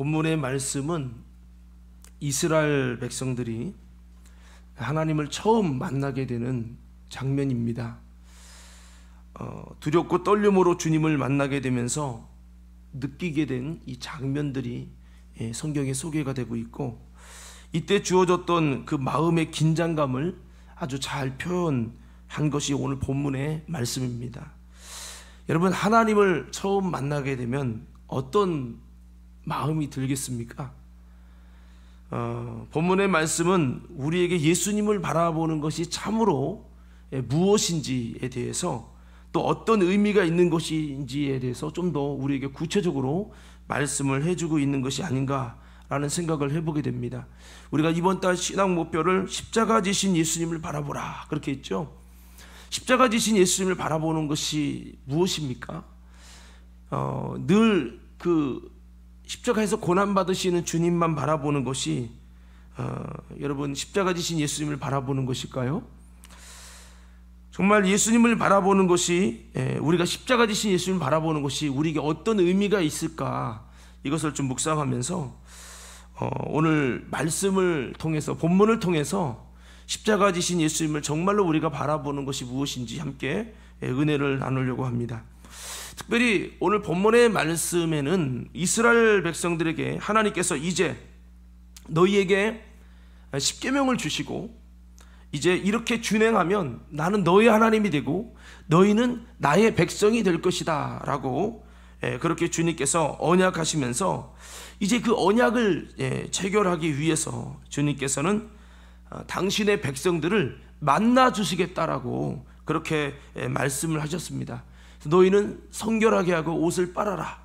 본문의 말씀은 이스라엘 백성들이 하나님을 처음 만나게 되는 장면입니다. 어, 두렵고 떨림으로 주님을 만나게 되면서 느끼게 된 이 장면들이 예, 성경에 소개가 되고 있고 이때 주어졌던 그 마음의 긴장감을 아주 잘 표현한 것이 오늘 본문의 말씀입니다. 여러분 하나님을 처음 만나게 되면 어떤 마음이 들겠습니까? 어, 본문의 말씀은 우리에게 예수님을 바라보는 것이 참으로 예, 무엇인지에 대해서 또 어떤 의미가 있는 것인지에 대해서 좀 더 우리에게 구체적으로 말씀을 해주고 있는 것이 아닌가라는 생각을 해보게 됩니다. 우리가 이번 달 신앙 목표를 십자가 지신 예수님을 바라보라 그렇게 했죠. 십자가 지신 예수님을 바라보는 것이 무엇입니까? 어, 늘그 십자가에서 고난받으시는 주님만 바라보는 것이 어, 여러분 십자가 지신 예수님을 바라보는 것일까요? 정말 예수님을 바라보는 것이 예, 우리가 십자가 지신 예수님을 바라보는 것이 우리에게 어떤 의미가 있을까 이것을 좀 묵상하면서 어, 오늘 말씀을 통해서 본문을 통해서 십자가 지신 예수님을 정말로 우리가 바라보는 것이 무엇인지 함께 예, 은혜를 나누려고 합니다. 특별히 오늘 본문의 말씀에는 이스라엘 백성들에게 하나님께서 이제 너희에게 십계명을 주시고 이제 이렇게 준행하면 나는 너희 하나님이 되고 너희는 나의 백성이 될 것이다 라고 예, 그렇게 주님께서 언약하시면서 이제 그 언약을 예, 체결하기 위해서 주님께서는 어, 당신의 백성들을 만나 주시겠다라고 그렇게 예, 말씀을 하셨습니다. 너희는 성결하게 하고 옷을 빨아라.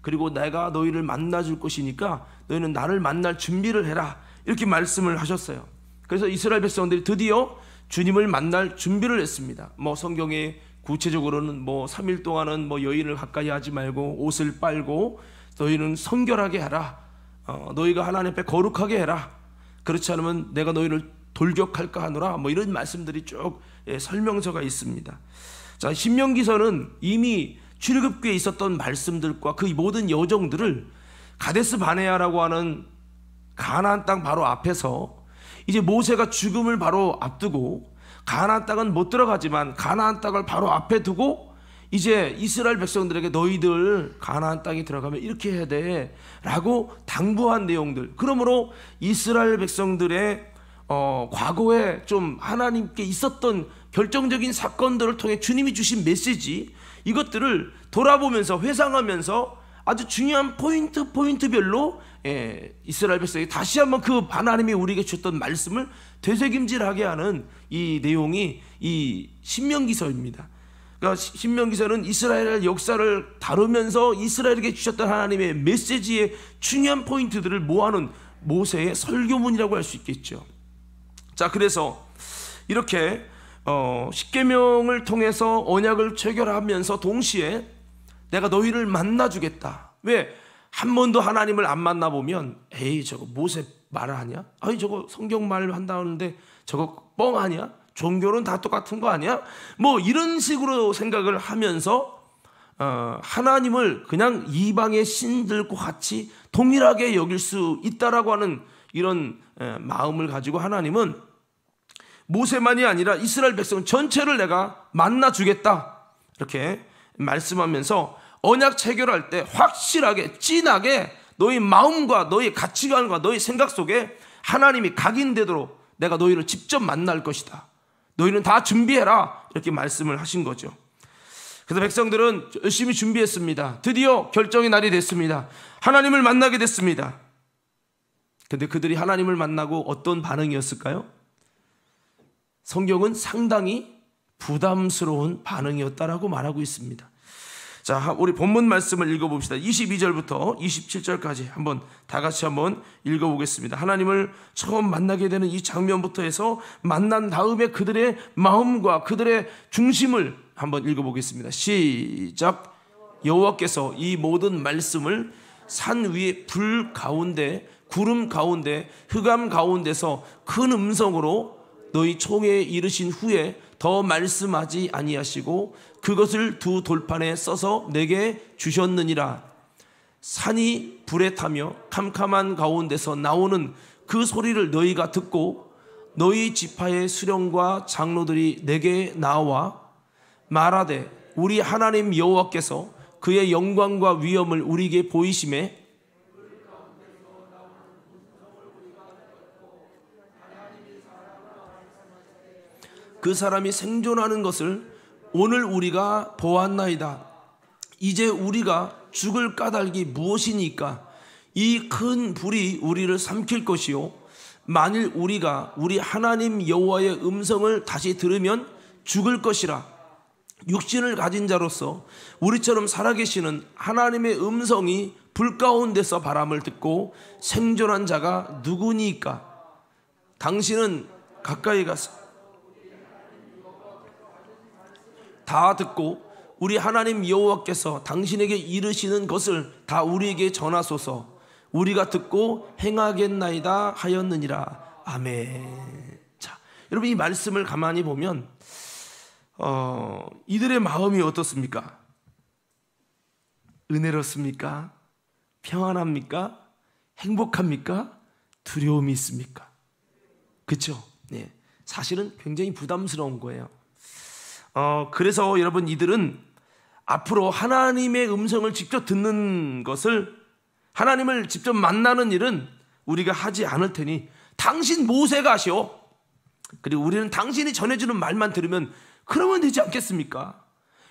그리고 내가 너희를 만나줄 것이니까 너희는 나를 만날 준비를 해라. 이렇게 말씀을 하셨어요. 그래서 이스라엘 백성들이 드디어 주님을 만날 준비를 했습니다. 뭐 성경에 구체적으로는 뭐 3일 동안은 뭐 여인을 가까이 하지 말고 옷을 빨고 너희는 성결하게 해라 어, 너희가 하나님 앞에 거룩하게 해라. 그렇지 않으면 내가 너희를 돌격할까 하느라뭐 이런 말씀들이 쭉 예, 설명서가 있습니다. 자, 신명기서는 이미 출급기에 있었던 말씀들과 그 모든 여정들을 가데스 바네아라고 하는 가나안 땅 바로 앞에서 이제 모세가 죽음을 바로 앞두고 가나안 땅은 못 들어가지만 가나안 땅을 바로 앞에 두고 이제 이스라엘 백성들에게 너희들 가나안 땅에 들어가면 이렇게 해야 돼라고 당부한 내용들. 그러므로 이스라엘 백성들의 어, 과거에 좀 하나님께 있었던 결정적인 사건들을 통해 주님이 주신 메시지 이것들을 돌아보면서 회상하면서 아주 중요한 포인트 포인트별로 예, 이스라엘 백성이 다시 한번 그 하나님이 우리에게 주셨던 말씀을 되새김질하게 하는 이 내용이 이 신명기서입니다. 그러니까 신명기서는 이스라엘 역사를 다루면서 이스라엘에게 주셨던 하나님의 메시지의 중요한 포인트들을 모아놓은 모세의 설교문이라고 할 수 있겠죠. 자, 그래서 이렇게 어, 십계명을 통해서 언약을 체결하면서 동시에 내가 너희를 만나주겠다. 왜? 한 번도 하나님을 안 만나보면 에이 저거 모세 말하냐? 아니 저거 성경 말 한다는데 저거 뻥하냐? 종교는 다 똑같은 거 아니야? 뭐 이런 식으로 생각을 하면서 어, 하나님을 그냥 이방의 신들과 같이 동일하게 여길 수 있다라고 하는 이런 에, 마음을 가지고 하나님은 모세만이 아니라 이스라엘 백성 전체를 내가 만나 주겠다. 이렇게 말씀하면서 언약 체결할 때 확실하게 진하게 너희 마음과 너희 가치관과 너희 생각 속에 하나님이 각인되도록 내가 너희를 직접 만날 것이다. 너희는 다 준비해라. 이렇게 말씀을 하신 거죠. 그래서 백성들은 열심히 준비했습니다. 드디어 결정의 날이 됐습니다. 하나님을 만나게 됐습니다. 근데 그들이 하나님을 만나고 어떤 반응이었을까요? 성경은 상당히 부담스러운 반응이었다라고 말하고 있습니다. 자, 우리 본문 말씀을 읽어봅시다. 22절부터 27절까지 한번 다 같이 한번 읽어보겠습니다. 하나님을 처음 만나게 되는 이 장면부터 해서 만난 다음에 그들의 마음과 그들의 중심을 한번 읽어보겠습니다. 시작. 여호와께서 이 모든 말씀을 산 위에 불 가운데, 구름 가운데, 흑암 가운데서 큰 음성으로 너희 총에 이르신 후에 더 말씀하지 아니하시고 그것을 두 돌판에 써서 내게 주셨느니라 산이 불에 타며 캄캄한 가운데서 나오는 그 소리를 너희가 듣고 너희 지파의 수령과 장로들이 내게 나와 말하되 우리 하나님 여호와께서 그의 영광과 위엄을 우리에게 보이심에 그 사람이 생존하는 것을 오늘 우리가 보았나이다. 이제 우리가 죽을 까닭이 무엇이니까 이 큰 불이 우리를 삼킬 것이요 만일 우리가 우리 하나님 여호와의 음성을 다시 들으면 죽을 것이라 육신을 가진 자로서 우리처럼 살아계시는 하나님의 음성이 불 가운데서 바람을 듣고 생존한 자가 누구니까 당신은 가까이 가서 다 듣고 우리 하나님 여호와께서 당신에게 이르시는 것을 다 우리에게 전하소서 우리가 듣고 행하겠나이다 하였느니라 아멘 자 여러분 이 말씀을 가만히 보면 어, 이들의 마음이 어떻습니까? 은혜롭습니까? 평안합니까? 행복합니까? 두려움이 있습니까? 그렇죠? 네. 사실은 굉장히 부담스러운 거예요. 어, 그래서 여러분 이들은 앞으로 하나님의 음성을 직접 듣는 것을 하나님을 직접 만나는 일은 우리가 하지 않을 테니 당신 모세가 하시오. 그리고 우리는 당신이 전해주는 말만 들으면 그러면 되지 않겠습니까?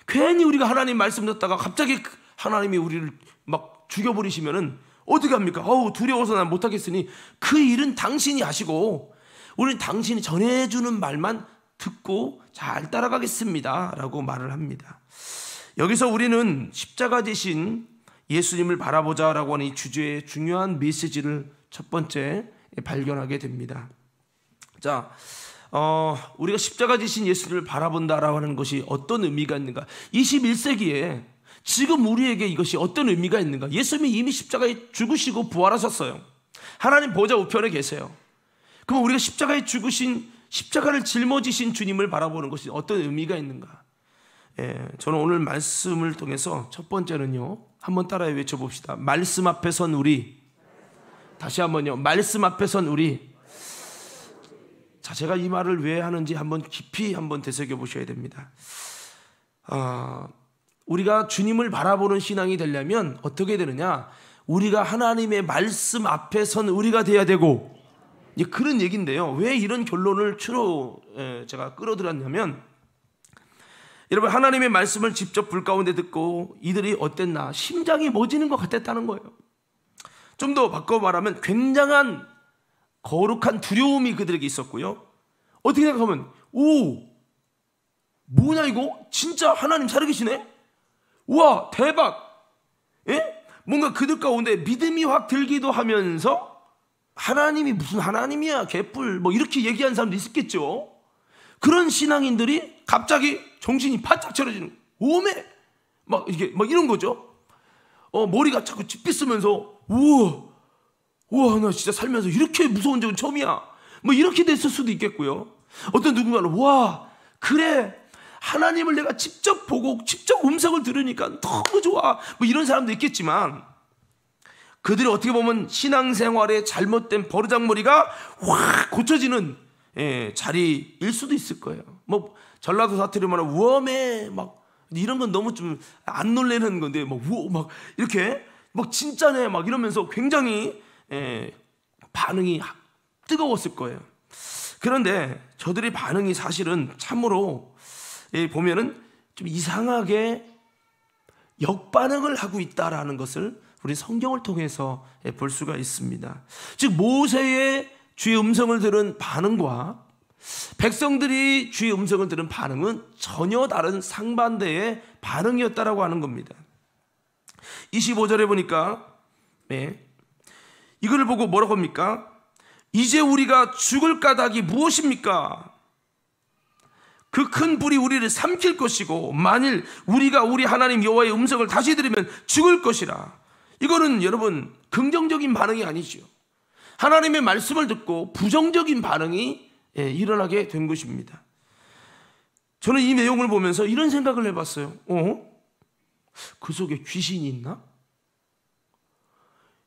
괜히 우리가 하나님 말씀 듣다가 갑자기 그 하나님이 우리를 막 죽여버리시면은 어디 갑니까? 어우 두려워서 난 못하겠으니 그 일은 당신이 하시고 우리는 당신이 전해주는 말만 듣고 잘 따라가겠습니다. 라고 말을 합니다. 여기서 우리는 십자가 대신 예수님을 바라보자 라고 하는 이 주제의 중요한 메시지를 첫 번째 발견하게 됩니다. 자, 어, 우리가 십자가 지신 예수를 바라본다라고 하는 것이 어떤 의미가 있는가? 21세기에 지금 우리에게 이것이 어떤 의미가 있는가? 예수님이 이미 십자가에 죽으시고 부활하셨어요. 하나님 보좌 우편에 계세요. 그럼 우리가 십자가에 죽으신 십자가를 짊어지신 주님을 바라보는 것이 어떤 의미가 있는가? 예, 저는 오늘 말씀을 통해서 첫 번째는요. 한번 따라 외쳐 봅시다. 말씀 앞에 선 우리. 다시 한번요. 말씀 앞에 선 우리. 자, 제가 이 말을 왜 하는지 한번 깊이 한번 되새겨 보셔야 됩니다. 아, 우리가 주님을 바라보는 신앙이 되려면 어떻게 되느냐? 우리가 하나님의 말씀 앞에 선 우리가 돼야 되고 이제 그런 얘기인데요. 왜 이런 결론을 주로 예, 제가 끌어들였냐면 여러분 하나님의 말씀을 직접 불 가운데 듣고 이들이 어땠나 심장이 멎지는 것 같았다는 거예요. 좀 더 바꿔 말하면 굉장한 거룩한 두려움이 그들에게 있었고요. 어떻게 생각하면 오 뭐냐 이거 진짜 하나님 살아계시네. 우와 대박. 예? 뭔가 그들 가운데 믿음이 확 들기도 하면서 하나님이 무슨 하나님이야 개뿔 뭐 이렇게 얘기한 사람도 있었겠죠. 그런 신앙인들이 갑자기 정신이 바짝 차려지는 오메 막 이게 막 이런 거죠. 어 머리가 자꾸 짚비쓰면서 우와 우와 나 진짜 살면서 이렇게 무서운 적은 처음이야. 뭐 이렇게 됐을 수도 있겠고요. 어떤 누군가는 와 그래 하나님을 내가 직접 보고 직접 음성을 들으니까 너무 좋아 뭐 이런 사람도 있겠지만 그들이 어떻게 보면 신앙생활의 잘못된 버르장머리가 확 고쳐지는 예, 자리일 수도 있을 거예요. 뭐 전라도 사투리 말하 우엄해 막 이런 건 너무 좀 안 놀래는 건데 막 우어 막 이렇게 막 진짜네 막 이러면서 굉장히 예, 반응이 뜨거웠을 거예요. 그런데 저들의 반응이 사실은 참으로 예, 보면은 좀 이상하게 역반응을 하고 있다라는 것을 우리 성경을 통해서 볼 수가 있습니다. 즉 모세의 주의 음성을 들은 반응과 백성들이 주의 음성을 들은 반응은 전혀 다른 상반대의 반응이었다라고 하는 겁니다. 25절에 보니까 네, 이걸 보고 뭐라고 합니까? 이제 우리가 죽을 까닭이 무엇입니까? 그 큰 불이 우리를 삼킬 것이고 만일 우리가 우리 하나님 여호와의 음성을 다시 들으면 죽을 것이라 이거는 여러분 긍정적인 반응이 아니죠. 하나님의 말씀을 듣고 부정적인 반응이 예, 일어나게 된 것입니다. 저는 이 내용을 보면서 이런 생각을 해봤어요. 어? 그 속에 귀신이 있나?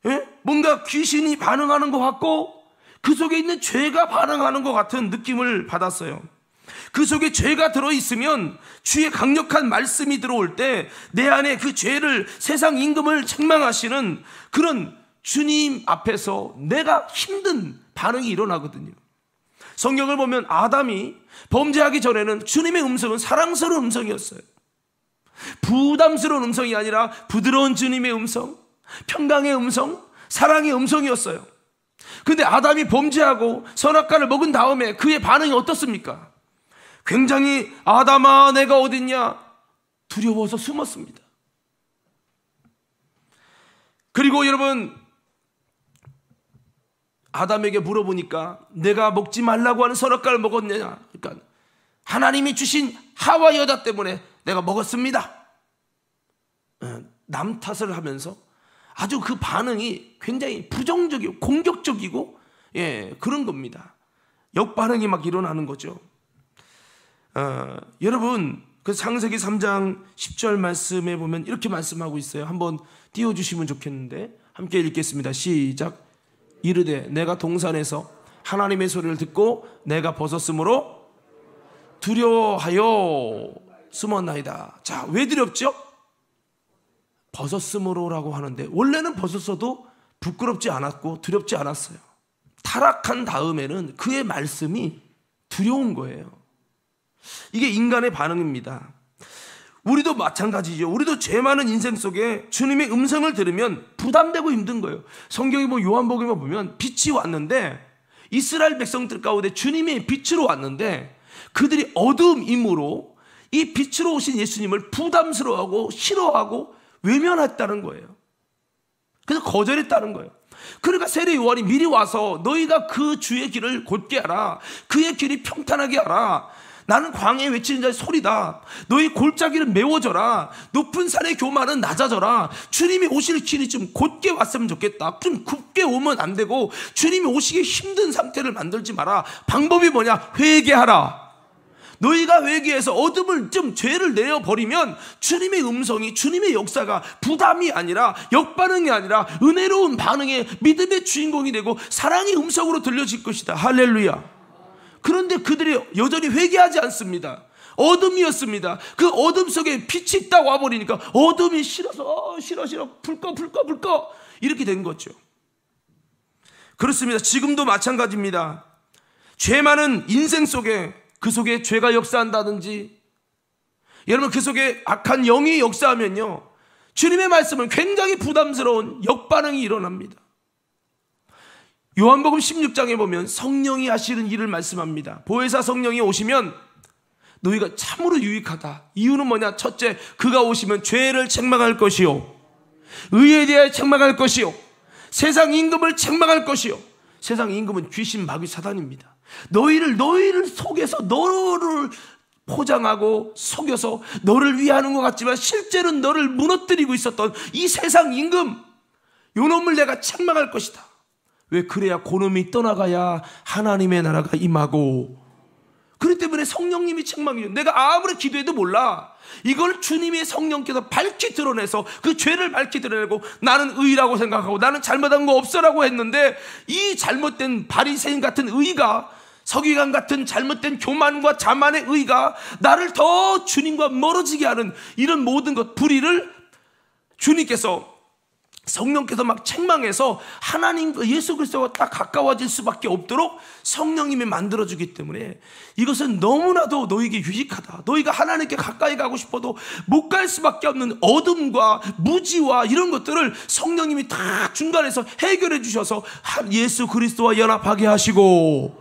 예? 뭔가 귀신이 반응하는 것 같고 그 속에 있는 죄가 반응하는 것 같은 느낌을 받았어요. 그 속에 죄가 들어있으면 주의 강력한 말씀이 들어올 때 내 안에 그 죄를 세상 임금을 책망하시는 그런 주님 앞에서 내가 힘든 반응이 일어나거든요. 성경을 보면 아담이 범죄하기 전에는 주님의 음성은 사랑스러운 음성이었어요. 부담스러운 음성이 아니라 부드러운 주님의 음성, 평강의 음성, 사랑의 음성이었어요. 근데 아담이 범죄하고 선악과를 먹은 다음에 그의 반응이 어떻습니까? 굉장히 아담아 내가 어딨냐 두려워서 숨었습니다. 그리고 여러분 아담에게 물어보니까 내가 먹지 말라고 하는 선악과를 먹었느냐 그러니까 하나님이 주신 하와 여자 때문에 내가 먹었습니다. 예, 남 탓을 하면서 아주 그 반응이 굉장히 부정적이고 공격적이고 예, 그런 겁니다. 역반응이 막 일어나는 거죠. 어, 여러분 그 창세기 3장 10절 말씀에 보면 이렇게 말씀하고 있어요. 한번 띄워 주시면 좋겠는데 함께 읽겠습니다. 시작. 이르되 내가 동산에서 하나님의 소리를 듣고 내가 벗었으므로 두려워하여 숨었나이다. 자, 왜 두렵죠? 벗었으므로라고 하는데 원래는 벗었어도 부끄럽지 않았고 두렵지 않았어요. 타락한 다음에는 그의 말씀이 두려운 거예요. 이게 인간의 반응입니다. 우리도 마찬가지죠. 우리도 죄 많은 인생 속에 주님의 음성을 들으면 부담되고 힘든 거예요. 성경에 보면 뭐 요한복음에 보면 빛이 왔는데 이스라엘 백성들 가운데 주님의 빛으로 왔는데 그들이 어둠임으로 이 빛으로 오신 예수님을 부담스러워하고 싫어하고 외면했다는 거예요. 그래서 거절했다는 거예요. 그러니까 세례 요한이 미리 와서 너희가 그 주의 길을 곧게 하라. 그의 길이 평탄하게 하라. 나는 광야에 외치는 자의 소리다. 너희 골짜기를 메워져라. 높은 산의 교만은 낮아져라. 주님이 오실 길이 좀 곧게 왔으면 좋겠다. 좀 굽게 오면 안 되고 주님이 오시기 힘든 상태를 만들지 마라. 방법이 뭐냐? 회개하라. 너희가 회개해서 어둠을 좀 죄를 내어 버리면 주님의 음성이 주님의 역사가 부담이 아니라 역반응이 아니라 은혜로운 반응의 믿음의 주인공이 되고 사랑의 음성으로 들려질 것이다. 할렐루야. 그런데 그들이 여전히 회개하지 않습니다. 어둠이었습니다. 그 어둠 속에 빛이 딱 와버리니까 어둠이 싫어서 싫어 싫어 불꺼 불꺼 불꺼 이렇게 된 거죠. 그렇습니다. 지금도 마찬가지입니다. 죄 많은 인생 속에 그 속에 죄가 역사한다든지 여러분 그 속에 악한 영이 역사하면요 주님의 말씀은 굉장히 부담스러운 역반응이 일어납니다. 요한복음 16장에 보면 성령이 하시는 일을 말씀합니다. 보혜사 성령이 오시면 너희가 참으로 유익하다. 이유는 뭐냐? 첫째, 그가 오시면 죄를 책망할 것이요. 의에 대하 책망할 것이요. 세상 임금을 책망할 것이요. 세상 임금은 귀신 마귀 사단입니다. 너희를 너희를 속에서 너를 포장하고 속여서 너를 위하는 것 같지만 실제로 너를 무너뜨리고 있었던 이 세상 임금 요놈을 내가 책망할 것이다. 왜 그래야 고놈이 떠나가야 하나님의 나라가 임하고 그렇기 때문에 성령님이 책망이죠. 내가 아무리 기도해도 몰라. 이걸 주님의 성령께서 밝히 드러내서 그 죄를 밝히 드러내고 나는 의라고 생각하고 나는 잘못한 거 없어라고 했는데 이 잘못된 바리새인 같은 의가 서기관 같은 잘못된 교만과 자만의 의가 나를 더 주님과 멀어지게 하는 이런 모든 것 불의를 주님께서 성령께서 막 책망해서 하나님 예수 그리스도와 딱 가까워질 수밖에 없도록 성령님이 만들어 주기 때문에 이것은 너무나도 너에게 유익하다. 너희가 하나님께 가까이 가고 싶어도 못 갈 수밖에 없는 어둠과 무지와 이런 것들을 성령님이 다 중간에서 해결해 주셔서 예수 그리스도와 연합하게 하시고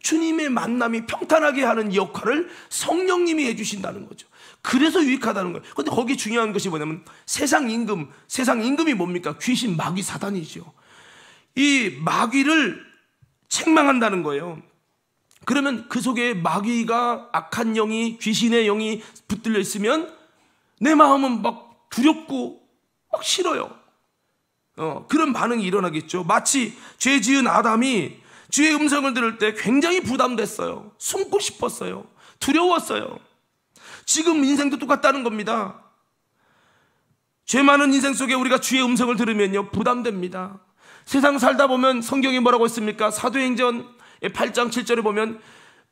주님의 만남이 평탄하게 하는 역할을 성령님이 해 주신다는 거죠. 그래서 유익하다는 거예요. 근데 거기 중요한 것이 뭐냐면 세상 임금, 세상 임금이 뭡니까? 귀신, 마귀, 사단이죠. 이 마귀를 책망한다는 거예요. 그러면 그 속에 마귀가 악한 영이 귀신의 영이 붙들려 있으면 내 마음은 막 두렵고 막 싫어요. 어, 그런 반응이 일어나겠죠. 마치 죄 지은 아담이 주의 음성을 들을 때 굉장히 부담됐어요. 숨고 싶었어요. 두려웠어요. 지금 인생도 똑같다는 겁니다. 죄 많은 인생 속에 우리가 주의 음성을 들으면요, 부담됩니다. 세상 살다 보면 성경이 뭐라고 했습니까? 사도행전 8장 7절에 보면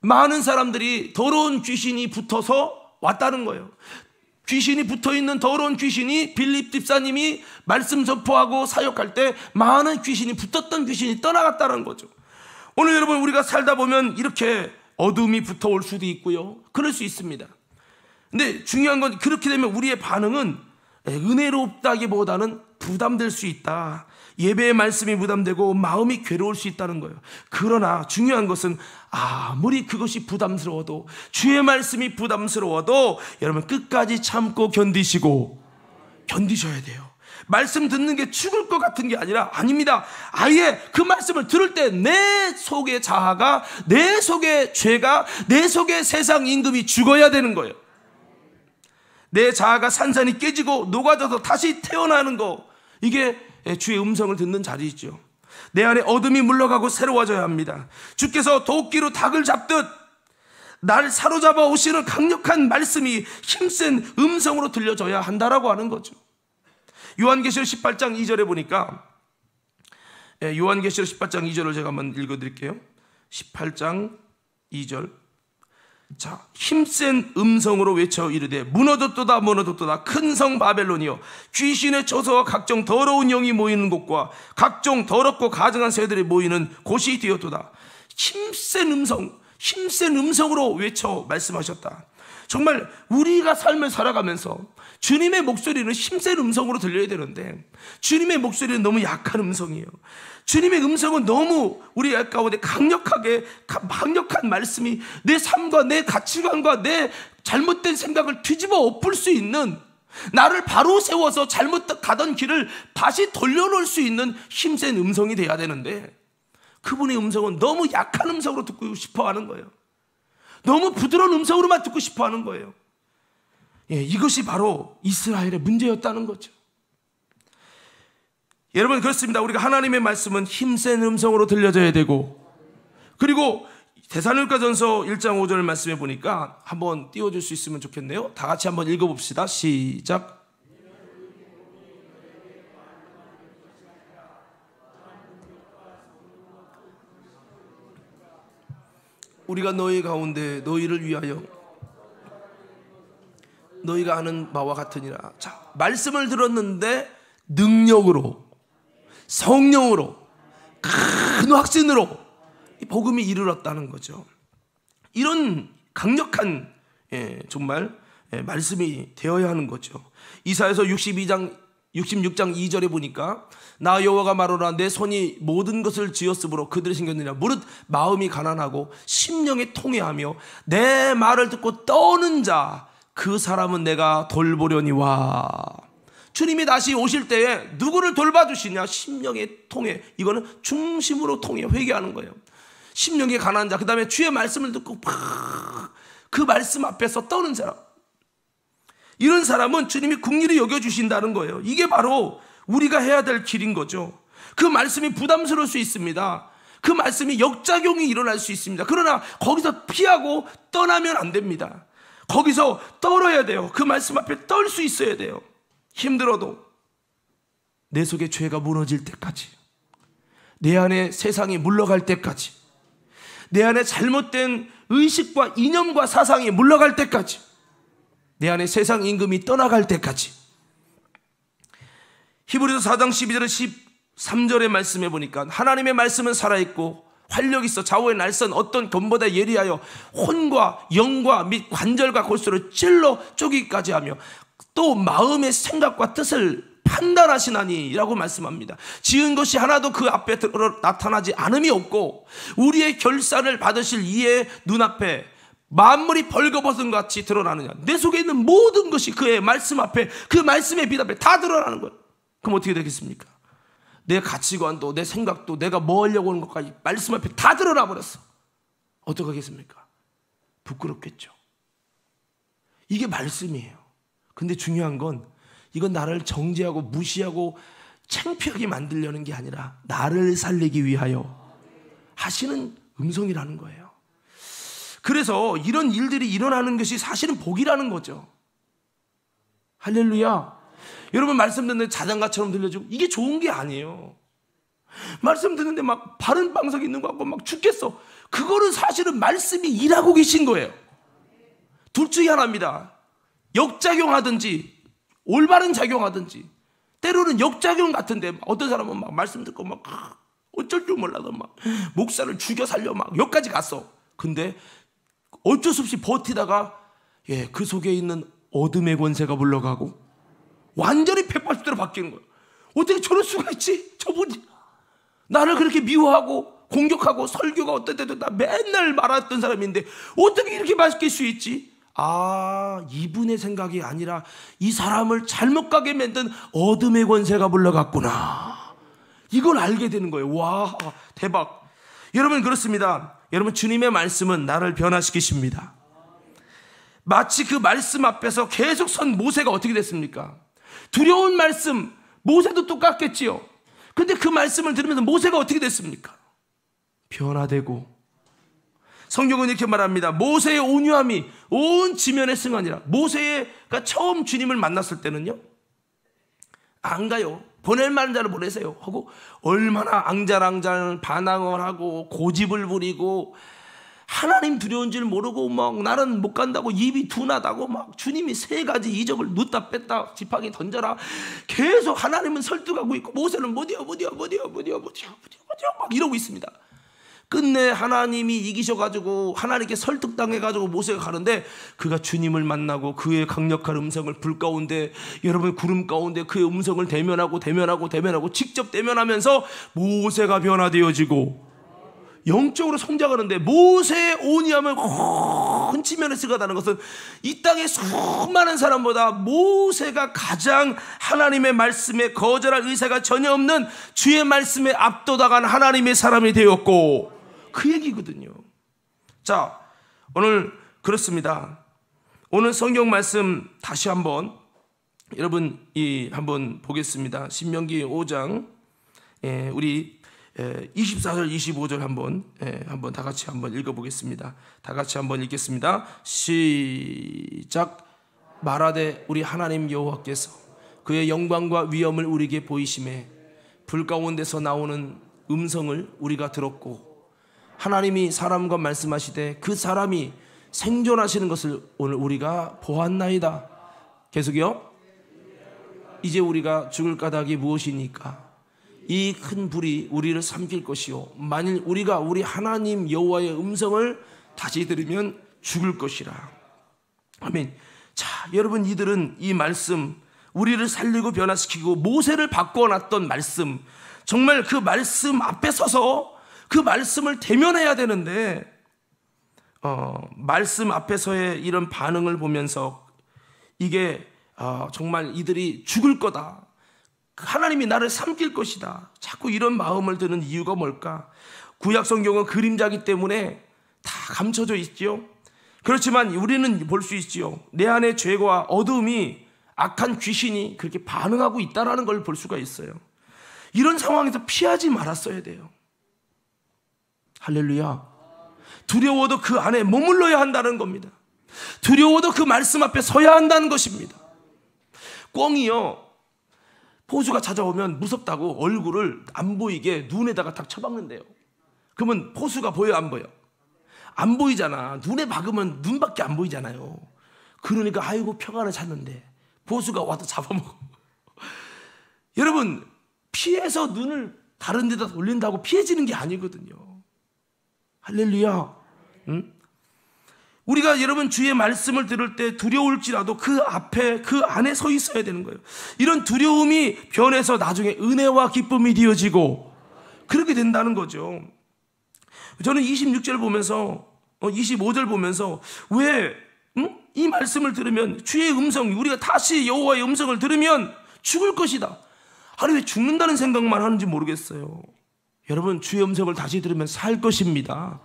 많은 사람들이 더러운 귀신이 붙어서 왔다는 거예요. 귀신이 붙어 있는 더러운 귀신이 빌립 집사님이 말씀 선포하고 사역할 때 많은 귀신이 붙었던 귀신이 떠나갔다는 거죠. 오늘 여러분 우리가 살다 보면 이렇게 어둠이 붙어올 수도 있고요. 그럴 수 있습니다. 근데 중요한 건 그렇게 되면 우리의 반응은 은혜롭다기보다는 부담될 수 있다. 예배의 말씀이 부담되고 마음이 괴로울 수 있다는 거예요. 그러나 중요한 것은 아무리 그것이 부담스러워도 주의 말씀이 부담스러워도 여러분 끝까지 참고 견디시고 견디셔야 돼요. 말씀 듣는 게 죽을 것 같은 게 아니라 아닙니다. 아예 그 말씀을 들을 때 내 속의 자아가 내 속의 죄가 내 속의 세상 임금이 죽어야 되는 거예요. 내 자아가 산산이 깨지고 녹아져서 다시 태어나는 거 이게 주의 음성을 듣는 자리이죠. 내 안에 어둠이 물러가고 새로워져야 합니다. 주께서 도끼로 닭을 잡듯 날 사로잡아 오시는 강력한 말씀이 힘센 음성으로 들려져야 한다라고 하는 거죠. 요한계시록 18장 2절에 보니까 예, 요한계시록 18장 2절을 제가 한번 읽어 드릴게요. 18장 2절 자, 힘센 음성으로 외쳐 이르되 무너졌도다 무너졌도다 큰 성 바벨론이여 귀신의 처소와 각종 더러운 영이 모이는 곳과 각종 더럽고 가증한 새들이 모이는 곳이 되었도다. 힘센 음성, 힘센 음성으로 외쳐 말씀하셨다. 정말 우리가 삶을 살아가면서 주님의 목소리는 힘센 음성으로 들려야 되는데 주님의 목소리는 너무 약한 음성이에요. 주님의 음성은 너무 우리 가운데 강력하게 강력한 말씀이 내 삶과 내 가치관과 내 잘못된 생각을 뒤집어 엎을 수 있는 나를 바로 세워서 잘못 가던 길을 다시 돌려놓을 수 있는 힘센 음성이 돼야 되는데 그분의 음성은 너무 약한 음성으로 듣고 싶어 하는 거예요. 너무 부드러운 음성으로만 듣고 싶어 하는 거예요. 예, 이것이 바로 이스라엘의 문제였다는 거죠. 여러분 그렇습니다. 우리가 하나님의 말씀은 힘센 음성으로 들려져야 되고 그리고 대사님가전서 1장 5절 을 말씀해 보니까 한번 띄워줄 수 있으면 좋겠네요. 다 같이 한번 읽어봅시다. 시작. 우리가 너희 가운데 너희를 위하여 너희가 하는 바와 같으니라. 자, 말씀을 들었는데 능력으로 성령으로 큰 확신으로 복음이 이르렀다는 거죠. 이런 강력한 예, 정말 예, 말씀이 되어야 하는 거죠. 이사에서 62장 66장 2절에 보니까 나 여호와가 말하라 내 손이 모든 것을 지었으므로 그들의 생겼느냐 무릇 마음이 가난하고 심령이 통해하며 내 말을 듣고 떠는 자 그 사람은 내가 돌보려니와 주님이 다시 오실 때에 누구를 돌봐주시냐? 심령의 통해. 이거는 중심으로 통해 회개하는 거예요. 심령의 가난한 자, 그 다음에 주의 말씀을 듣고 팍그 말씀 앞에서 떠는 사람. 이런 사람은 주님이 국리를 여겨주신다는 거예요. 이게 바로 우리가 해야 될 길인 거죠. 그 말씀이 부담스러울 수 있습니다. 그 말씀이 역작용이 일어날 수 있습니다. 그러나 거기서 피하고 떠나면 안 됩니다. 거기서 떨어야 돼요. 그 말씀 앞에 떨 수 있어야 돼요. 힘들어도 내 속에 죄가 무너질 때까지 내 안에 세상이 물러갈 때까지 내 안에 잘못된 의식과 이념과 사상이 물러갈 때까지 내 안에 세상 임금이 떠나갈 때까지 히브리서 4장 12절에 13절의 말씀해 보니까 하나님의 말씀은 살아있고 활력 있어 좌우의 날선 어떤 검보다 예리하여 혼과 영과 및 관절과 골수를 찔러 쪼기까지 하며 또 마음의 생각과 뜻을 판단하시나니라고 말씀합니다. 지은 것이 하나도 그 앞에 나타나지 않음이 없고 우리의 결산을 받으실 이의 눈앞에 만물이 벌거벗은 같이 드러나느냐. 내 속에 있는 모든 것이 그의 말씀 앞에 그 말씀의 빛 앞에 다 드러나는 거예요. 그럼 어떻게 되겠습니까? 내 가치관도 내 생각도 내가 뭐 하려고 하는 것까지 말씀 앞에 다 드러나 버렸어. 어떡하겠습니까? 부끄럽겠죠. 이게 말씀이에요. 근데 중요한 건 이건 나를 정죄하고 무시하고 창피하게 만들려는 게 아니라 나를 살리기 위하여 하시는 음성이라는 거예요. 그래서 이런 일들이 일어나는 것이 사실은 복이라는 거죠. 할렐루야. 여러분 말씀 듣는데 자장가처럼 들려주고 이게 좋은 게 아니에요. 말씀 듣는데 막 바른 방석 있는 것 같고 막 죽겠어. 그거는 사실은 말씀이 일하고 계신 거예요. 둘 중에 하나입니다. 역작용하든지 올바른 작용하든지 때로는 역작용 같은데 어떤 사람은 막 말씀 듣고 막 어쩔 줄 몰라서 막 목사를 죽여 살려 막 여기까지 갔어. 근데 어쩔 수 없이 버티다가 예, 그 속에 있는 어둠의 권세가 물러가고 완전히 180도로 바뀌는 거예요. 어떻게 저럴 수가 있지? 저분이 나를 그렇게 미워하고 공격하고 설교가 어떤 때도 나 맨날 말았던 사람인데 어떻게 이렇게 맛있게 수 있지? 아, 이분의 생각이 아니라 이 사람을 잘못 가게 만든 어둠의 권세가 불러갔구나. 이걸 알게 되는 거예요. 와, 대박. 여러분, 그렇습니다. 여러분, 주님의 말씀은 나를 변화시키십니다. 마치 그 말씀 앞에서 계속 선 모세가 어떻게 됐습니까? 두려운 말씀, 모세도 똑같겠지요. 근데 그 말씀을 들으면서 모세가 어떻게 됐습니까? 변화되고 성경은 이렇게 말합니다. 모세의 온유함이 온 지면에 승하니라. 모세가 처음 주님을 만났을 때는요. 안 가요. 보낼 만한 자를 보내세요. 하고 얼마나 앙잘앙잘 반항을 하고 고집을 부리고 하나님 두려운 줄 모르고 막 나는 못 간다고 입이 둔하다고 막 주님이 세 가지 이적을 넣다 뺐다 지팡이 던져라 계속 하나님은 설득하고 있고 모세는 못이요 못이요 못이요 못이요 못이요 못이요 막 이러고 있습니다. 끝내 하나님이 이기셔가지고 하나님께 설득당해가지고 모세가 가는데 그가 주님을 만나고 그의 강력한 음성을 불 가운데 여러분 의 구름 가운데 그의 음성을 대면하고 대면하고 대면하고 직접 대면하면서 모세가 변화되어지고 영적으로 성장하는데 모세의 온이함을큰 지면에 쓰가다는 것은 이땅에 수많은 사람보다 모세가 가장 하나님의 말씀에 거절할 의사가 전혀 없는 주의 말씀에 압도당한 하나님의 사람이 되었고 그 얘기거든요. 자, 오늘 그렇습니다. 오늘 성경 말씀 다시 한번 여러분 이 한번 보겠습니다. 신명기 5장 예, 우리 24절 예, 25절 한번 예, 한번 다 같이 한번 읽어 보겠습니다. 다 같이 한번 읽겠습니다. 시작 말하되 우리 하나님 여호와께서 그의 영광과 위엄을 우리에게 보이심에 불 가운데서 나오는 음성을 우리가 들었고 하나님이 사람과 말씀하시되 그 사람이 생존하시는 것을 오늘 우리가 보았나이다. 계속이요. 이제 우리가 죽을 까닭이 무엇이니까 이 큰 불이 우리를 삼킬 것이요 만일 우리가 우리 하나님 여호와의 음성을 다시 들으면 죽을 것이라. 아멘. 자, 여러분 이들은 이 말씀 우리를 살리고 변화시키고 모세를 바꿔 놨던 말씀 정말 그 말씀 앞에 서서 그 말씀을 대면해야 되는데 어, 말씀 앞에서의 이런 반응을 보면서 이게 어, 정말 이들이 죽을 거다. 하나님이 나를 삼킬 것이다. 자꾸 이런 마음을 드는 이유가 뭘까? 구약 성경은 그림자기 때문에 다 감춰져 있지요. 그렇지만 우리는 볼 수 있지요. 내 안의 죄와 어둠이 악한 귀신이 그렇게 반응하고 있다라는 걸 볼 수가 있어요. 이런 상황에서 피하지 말았어야 돼요. 할렐루야. 두려워도 그 안에 머물러야 한다는 겁니다. 두려워도 그 말씀 앞에 서야 한다는 것입니다. 꿩이요. 포수가 찾아오면 무섭다고 얼굴을 안 보이게 눈에다가 탁 쳐박는데요. 그러면 포수가 보여 안 보여? 안 보이잖아. 눈에 박으면 눈밖에 안 보이잖아요. 그러니까 아이고 평안을 찾는데 보수가 와서 잡아먹어. 여러분 피해서 눈을 다른 데다 돌린다고 피해지는 게 아니거든요. 할렐루야. 응? 우리가 여러분 주의 말씀을 들을 때 두려울지라도 그 앞에 그 안에 서 있어야 되는 거예요. 이런 두려움이 변해서 나중에 은혜와 기쁨이 되어지고 그렇게 된다는 거죠. 저는 26절 보면서 25절 어, 보면서 왜 응? 이 말씀을 들으면 주의 음성 우리가 다시 여호와의 음성을 들으면 죽을 것이다. 아니 왜 죽는다는 생각만 하는지 모르겠어요. 여러분 주의 음성을 다시 들으면 살 것입니다.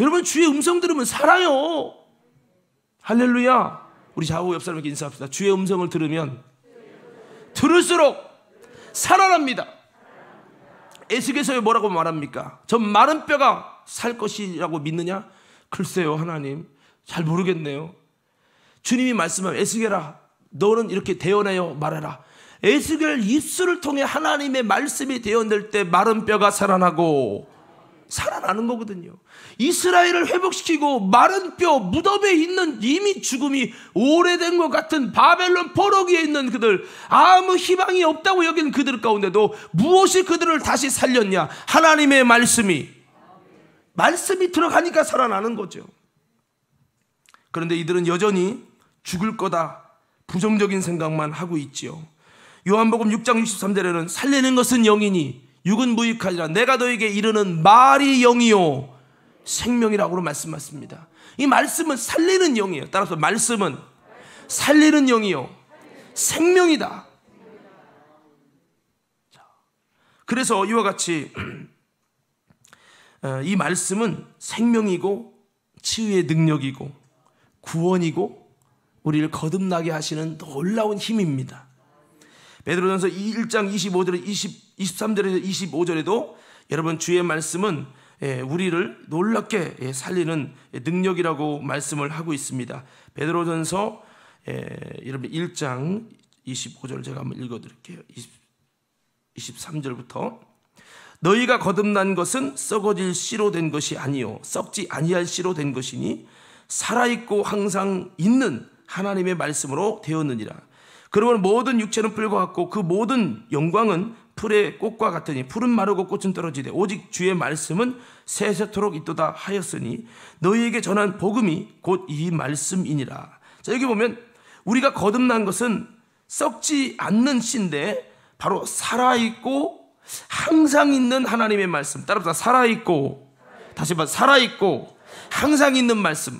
여러분 주의 음성 들으면 살아요. 할렐루야. 우리 좌우 옆 사람에게 인사합시다. 주의 음성을 들으면 들을수록 살아납니다. 에스겔서 뭐라고 말합니까? 전 마른 뼈가 살 것이라고 믿느냐? 글쎄요 하나님 잘 모르겠네요. 주님이 말씀하면 에스겔아 너는 이렇게 대언하여 말하라. 에스겔 입술을 통해 하나님의 말씀이 되어낼 때 마른 뼈가 살아나고 살아나는 거거든요. 이스라엘을 회복시키고 마른 뼈 무덤에 있는 이미 죽음이 오래된 것 같은 바벨론 포로기에 있는 그들 아무 희망이 없다고 여기 그들 가운데도 무엇이 그들을 다시 살렸냐 하나님의 말씀이 말씀이 들어가니까 살아나는 거죠. 그런데 이들은 여전히 죽을 거다 부정적인 생각만 하고 있지요. 요한복음 6장 63절에는 살리는 것은 영이니 육은 무익하리라 내가 너에게 이르는 말이 영이요 생명이라고 말씀하십니다. 이 말씀은 살리는 영이에요. 따라서 말씀은 살리는 영이요 생명이다. 그래서 이와 같이 어, 이 말씀은 생명이고 치유의 능력이고 구원이고 우리를 거듭나게 하시는 놀라운 힘입니다. 베드로전서 1장 25절에 20, 23절에서 25절에도 여러분 주의 말씀은 예, 우리를 놀랍게 예, 살리는 능력이라고 말씀을 하고 있습니다. 베드로전서 예, 여러분 1장 25절 제가 한번 읽어드릴게요. 23절부터 너희가 거듭난 것은 썩어질 씨로 된 것이 아니요 썩지 아니할 씨로 된 것이니 살아있고 항상 있는 하나님의 말씀으로 되었느니라 그러면 모든 육체는 풀과 같고 그 모든 영광은 풀의 꽃과 같으니 풀은 마르고 꽃은 떨어지되 오직 주의 말씀은 세세토록 있도다 하였으니 너희에게 전한 복음이 곧 이 말씀이니라. 자 여기 보면 우리가 거듭난 것은 썩지 않는 씨인데 바로 살아있고 항상 있는 하나님의 말씀. 따라서 살아있고 다시 말 살아있고 항상 있는 말씀.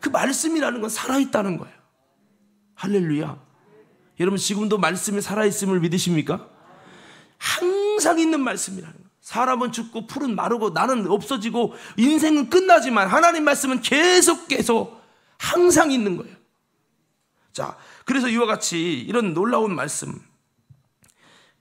그 말씀이라는 건 살아있다는 거예요. 할렐루야. 여러분 지금도 말씀이 살아있음을 믿으십니까? 항상 있는 말씀이라는 거 사람은 죽고 풀은 마르고 나는 없어지고 인생은 끝나지만 하나님 말씀은 계속 계속 항상 있는 거예요. 자, 그래서 이와 같이 이런 놀라운 말씀,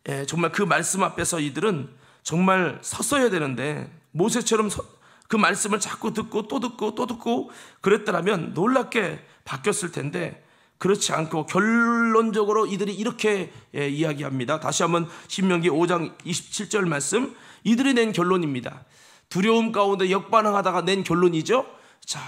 예, 정말 그 말씀 앞에서 이들은 정말 섰어야 되는데 모세처럼 서, 그 말씀을 자꾸 듣고 또 듣고 또 듣고 그랬더라면 놀랍게 바뀌었을 텐데 그렇지 않고 결론적으로 이들이 이렇게 예, 이야기합니다. 다시 한번 신명기 5장 27절 말씀 이들이 낸 결론입니다. 두려움 가운데 역반응하다가 낸 결론이죠. 자,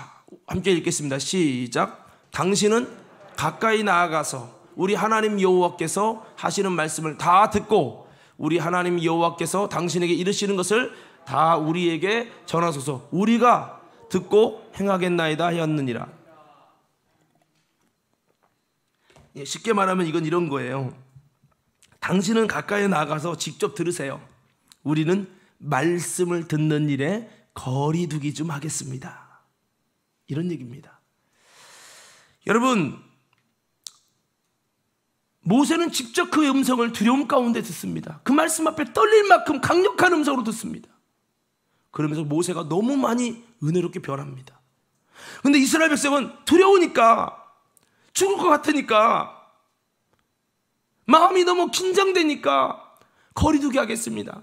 함께 읽겠습니다. 시작. 당신은 가까이 나아가서 우리 하나님 여호와께서 하시는 말씀을 다 듣고 우리 하나님 여호와께서 당신에게 이르시는 것을 다 우리에게 전하소서. 우리가 듣고 행하겠나이다 하였느니라. 예, 쉽게 말하면 이건 이런 거예요. 당신은 가까이 나가서 직접 들으세요. 우리는 말씀을 듣는 일에 거리두기 좀 하겠습니다. 이런 얘기입니다. 여러분, 모세는 직접 그 음성을 두려움 가운데 듣습니다. 그 말씀 앞에 떨릴 만큼 강력한 음성으로 듣습니다. 그러면서 모세가 너무 많이 은혜롭게 변합니다. 근데 이스라엘 백성은 두려우니까 죽을 것 같으니까 마음이 너무 긴장되니까 거리두기 하겠습니다.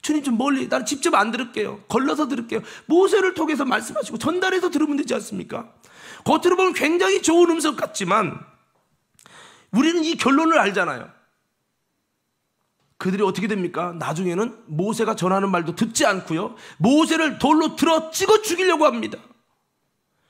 주님 좀 멀리 나는 직접 안 들을게요. 걸러서 들을게요. 모세를 통해서 말씀하시고 전달해서 들으면 되지 않습니까? 겉으로 보면 굉장히 좋은 음성 같지만 우리는 이 결론을 알잖아요. 그들이 어떻게 됩니까? 나중에는 모세가 전하는 말도 듣지 않고요. 모세를 돌로 들어 찍어 죽이려고 합니다.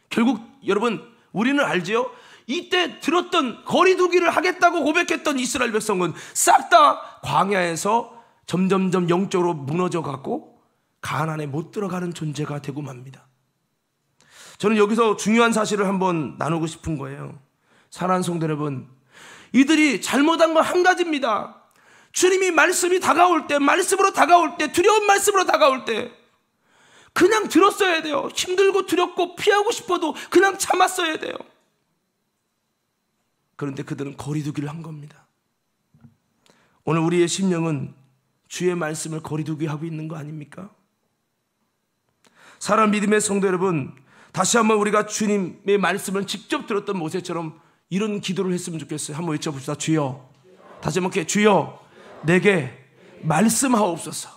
결국 여러분 우리는 알지요? 이때 들었던 거리두기를 하겠다고 고백했던 이스라엘 백성은 싹 다 광야에서 점점점 영적으로 무너져 갖고가난에못 들어가는 존재가 되고 맙니다. 저는 여기서 중요한 사실을 한번 나누고 싶은 거예요. 사랑하는 성도 여러분, 이들이 잘못한 건 한 가지입니다. 주님이 말씀이 다가올 때, 말씀으로 다가올 때, 두려운 말씀으로 다가올 때, 그냥 들었어야 돼요. 힘들고 두렵고 피하고 싶어도 그냥 참았어야 돼요. 그런데 그들은 거리두기를 한 겁니다. 오늘 우리의 심령은 주의 말씀을 거리두기 하고 있는 거 아닙니까? 사람 믿음의 성도 여러분, 다시 한번 우리가 주님의 말씀을 직접 들었던 모세처럼 이런 기도를 했으면 좋겠어요. 한번 외쳐봅시다. 주여. 다시 한번 주여. 내게 말씀하옵소서.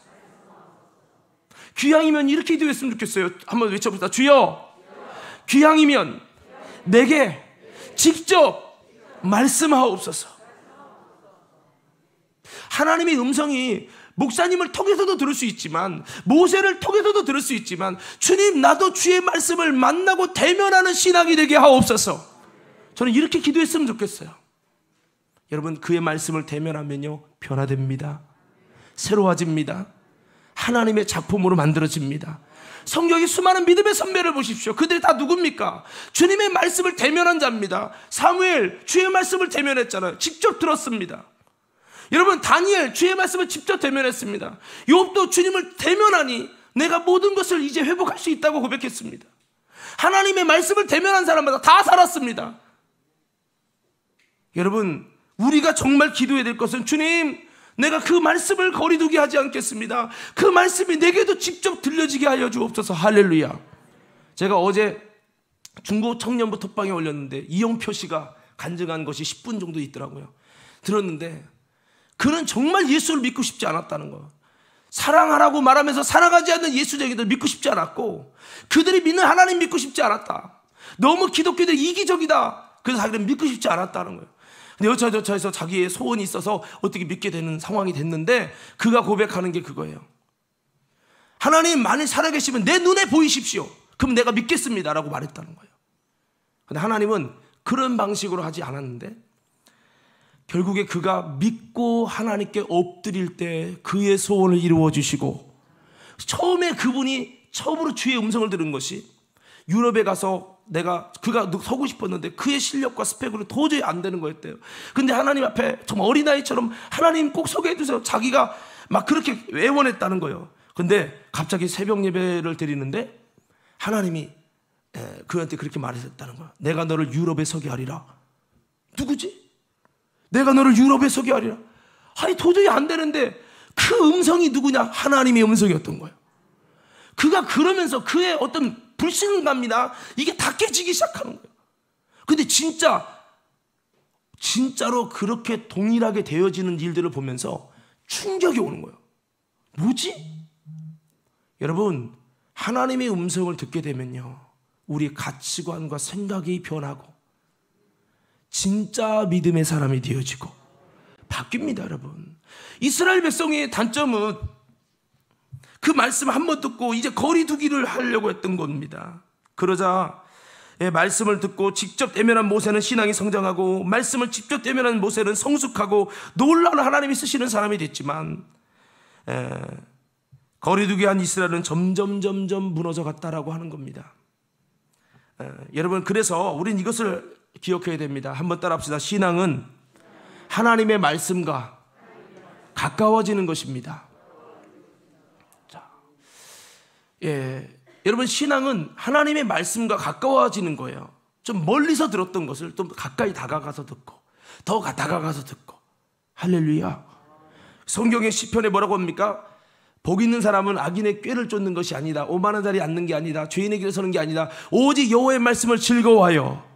귀향이면 이렇게 기도했으면 좋겠어요. 한번 외쳐봅시다. 주여. 귀향이면 내게 직접 말씀하옵소서. 하나님의 음성이 목사님을 통해서도 들을 수 있지만 모세를 통해서도 들을 수 있지만 주님 나도 주의 말씀을 만나고 대면하는 신앙이 되게 하옵소서. 저는 이렇게 기도했으면 좋겠어요. 여러분 그의 말씀을 대면하면요 변화됩니다. 새로워집니다. 하나님의 작품으로 만들어집니다. 성경의 수많은 믿음의 선배를 보십시오. 그들이 다 누굽니까? 주님의 말씀을 대면한 자입니다. 사무엘 주의 말씀을 대면했잖아요. 직접 들었습니다. 여러분 다니엘 주의 말씀을 직접 대면했습니다. 욥도 주님을 대면하니 내가 모든 것을 이제 회복할 수 있다고 고백했습니다. 하나님의 말씀을 대면한 사람마다 다 살았습니다. 여러분 우리가 정말 기도해야 될 것은 주님 내가 그 말씀을 거리두게 하지 않겠습니다. 그 말씀이 내게도 직접 들려지게 하여 주옵소서. 할렐루야. 제가 어제 중고 청년부 톡방에 올렸는데 이영표 씨가 간증한 것이 10분 정도 있더라고요. 들었는데 그는 정말 예수를 믿고 싶지 않았다는 거. 사랑하라고 말하면서 사랑하지 않는 예수쟁이도 믿고 싶지 않았고 그들이 믿는 하나님 믿고 싶지 않았다. 너무 기독교들 이기적이다. 그래서 자기는 믿고 싶지 않았다는 거예요. 여차저차해서 자기의 소원이 있어서 어떻게 믿게 되는 상황이 됐는데 그가 고백하는 게 그거예요. 하나님 만일 살아계시면 내 눈에 보이십시오. 그럼 내가 믿겠습니다라고 말했다는 거예요. 근데 하나님은 그런 방식으로 하지 않았는데 결국에 그가 믿고 하나님께 엎드릴 때 그의 소원을 이루어 주시고 처음에 그분이 처음으로 주의 음성을 들은 것이 유럽에 가서 내가 그가 서고 싶었는데 그의 실력과 스펙으로 도저히 안 되는 거였대요. 근데 하나님 앞에 정말 어린아이처럼 하나님 꼭 소개해 주세요. 자기가 막 그렇게 애원했다는 거예요. 근데 갑자기 새벽 예배를 드리는데 하나님이 그한테 그렇게 말했다는 거야. 내가 너를 유럽에 서게 하리라. 누구지? 내가 너를 유럽에 서게 하리라. 아니 도저히 안 되는데 그 음성이 누구냐? 하나님의 음성이었던 거예요. 그가 그러면서 그의 어떤 불신갑니다. 이게 다 깨지기 시작하는 거예요. 근데 진짜 진짜로 그렇게 동일하게 되어지는 일들을 보면서 충격이 오는 거예요. 뭐지? 여러분, 하나님의 음성을 듣게 되면요. 우리 가치관과 생각이 변하고 진짜 믿음의 사람이 되어지고 바뀝니다, 여러분. 이스라엘 백성의 단점은 그 말씀 한 번 듣고 이제 거리두기를 하려고 했던 겁니다. 그러자 예, 말씀을 듣고 직접 대면한 모세는 신앙이 성장하고 말씀을 직접 대면한 모세는 성숙하고 놀라운 하나님이 쓰시는 사람이 됐지만 예, 거리두기한 이스라엘은 점점 점점 무너져 갔다라고 하는 겁니다. 예, 여러분 그래서 우린 이것을 기억해야 됩니다. 한번 따라합시다. 신앙은 하나님의 말씀과 가까워지는 것입니다. 예, 여러분 신앙은 하나님의 말씀과 가까워지는 거예요. 좀 멀리서 들었던 것을 좀 가까이 다가가서 듣고 더 다가가서 듣고 할렐루야. 성경의 시편에 뭐라고 합니까? 복 있는 사람은 악인의 꾀를 쫓는 것이 아니다. 오만한 자리에 앉는 게 아니다. 죄인의 길에 서는 게 아니다. 오직 여호와의 말씀을 즐거워하여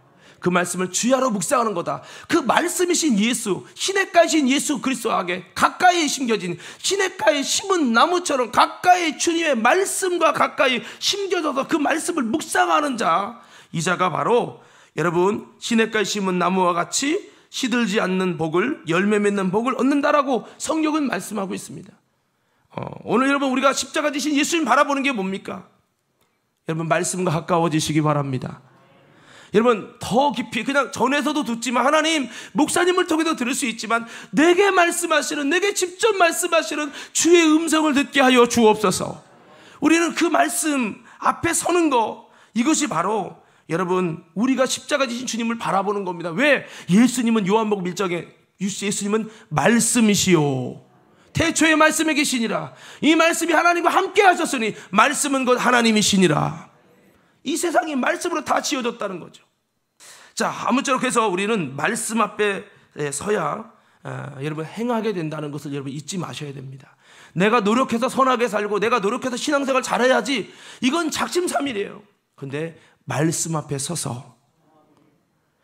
그 말씀을 주야로 묵상하는 거다. 그 말씀이신 예수, 시냇가이신 예수 그리스도에게 가까이 심겨진 시냇가에 심은 나무처럼 가까이 주님의 말씀과 가까이 심겨져서 그 말씀을 묵상하는 자, 이 자가 바로 여러분 시냇가에 심은 나무와 같이 시들지 않는 복을 열매 맺는 복을 얻는다라고 성경은 말씀하고 있습니다. 어, 오늘 여러분 우리가 십자가 지신 예수님 바라보는 게 뭡니까? 여러분 말씀과 가까워지시기 바랍니다. 여러분 더 깊이 그냥 전에서도 듣지만 하나님 목사님을 통해서 들을 수 있지만 내게 말씀하시는 내게 직접 말씀하시는 주의 음성을 듣게 하여 주옵소서. 우리는 그 말씀 앞에 서는 거 이것이 바로 여러분 우리가 십자가 지신 주님을 바라보는 겁니다. 왜 예수님은 요한복음 1장에 예수님은 말씀이시요 태초에 말씀에 계시니라 이 말씀이 하나님과 함께 하셨으니 말씀은 곧 하나님이시니라 이 세상이 말씀으로 다 지어졌다는 거죠. 자, 아무쪼록 해서 우리는 말씀 앞에 서야 아, 여러분 행하게 된다는 것을 여러분 잊지 마셔야 됩니다. 내가 노력해서 선하게 살고 내가 노력해서 신앙생활 잘해야지 이건 작심삼일이에요. 근데 말씀 앞에 서서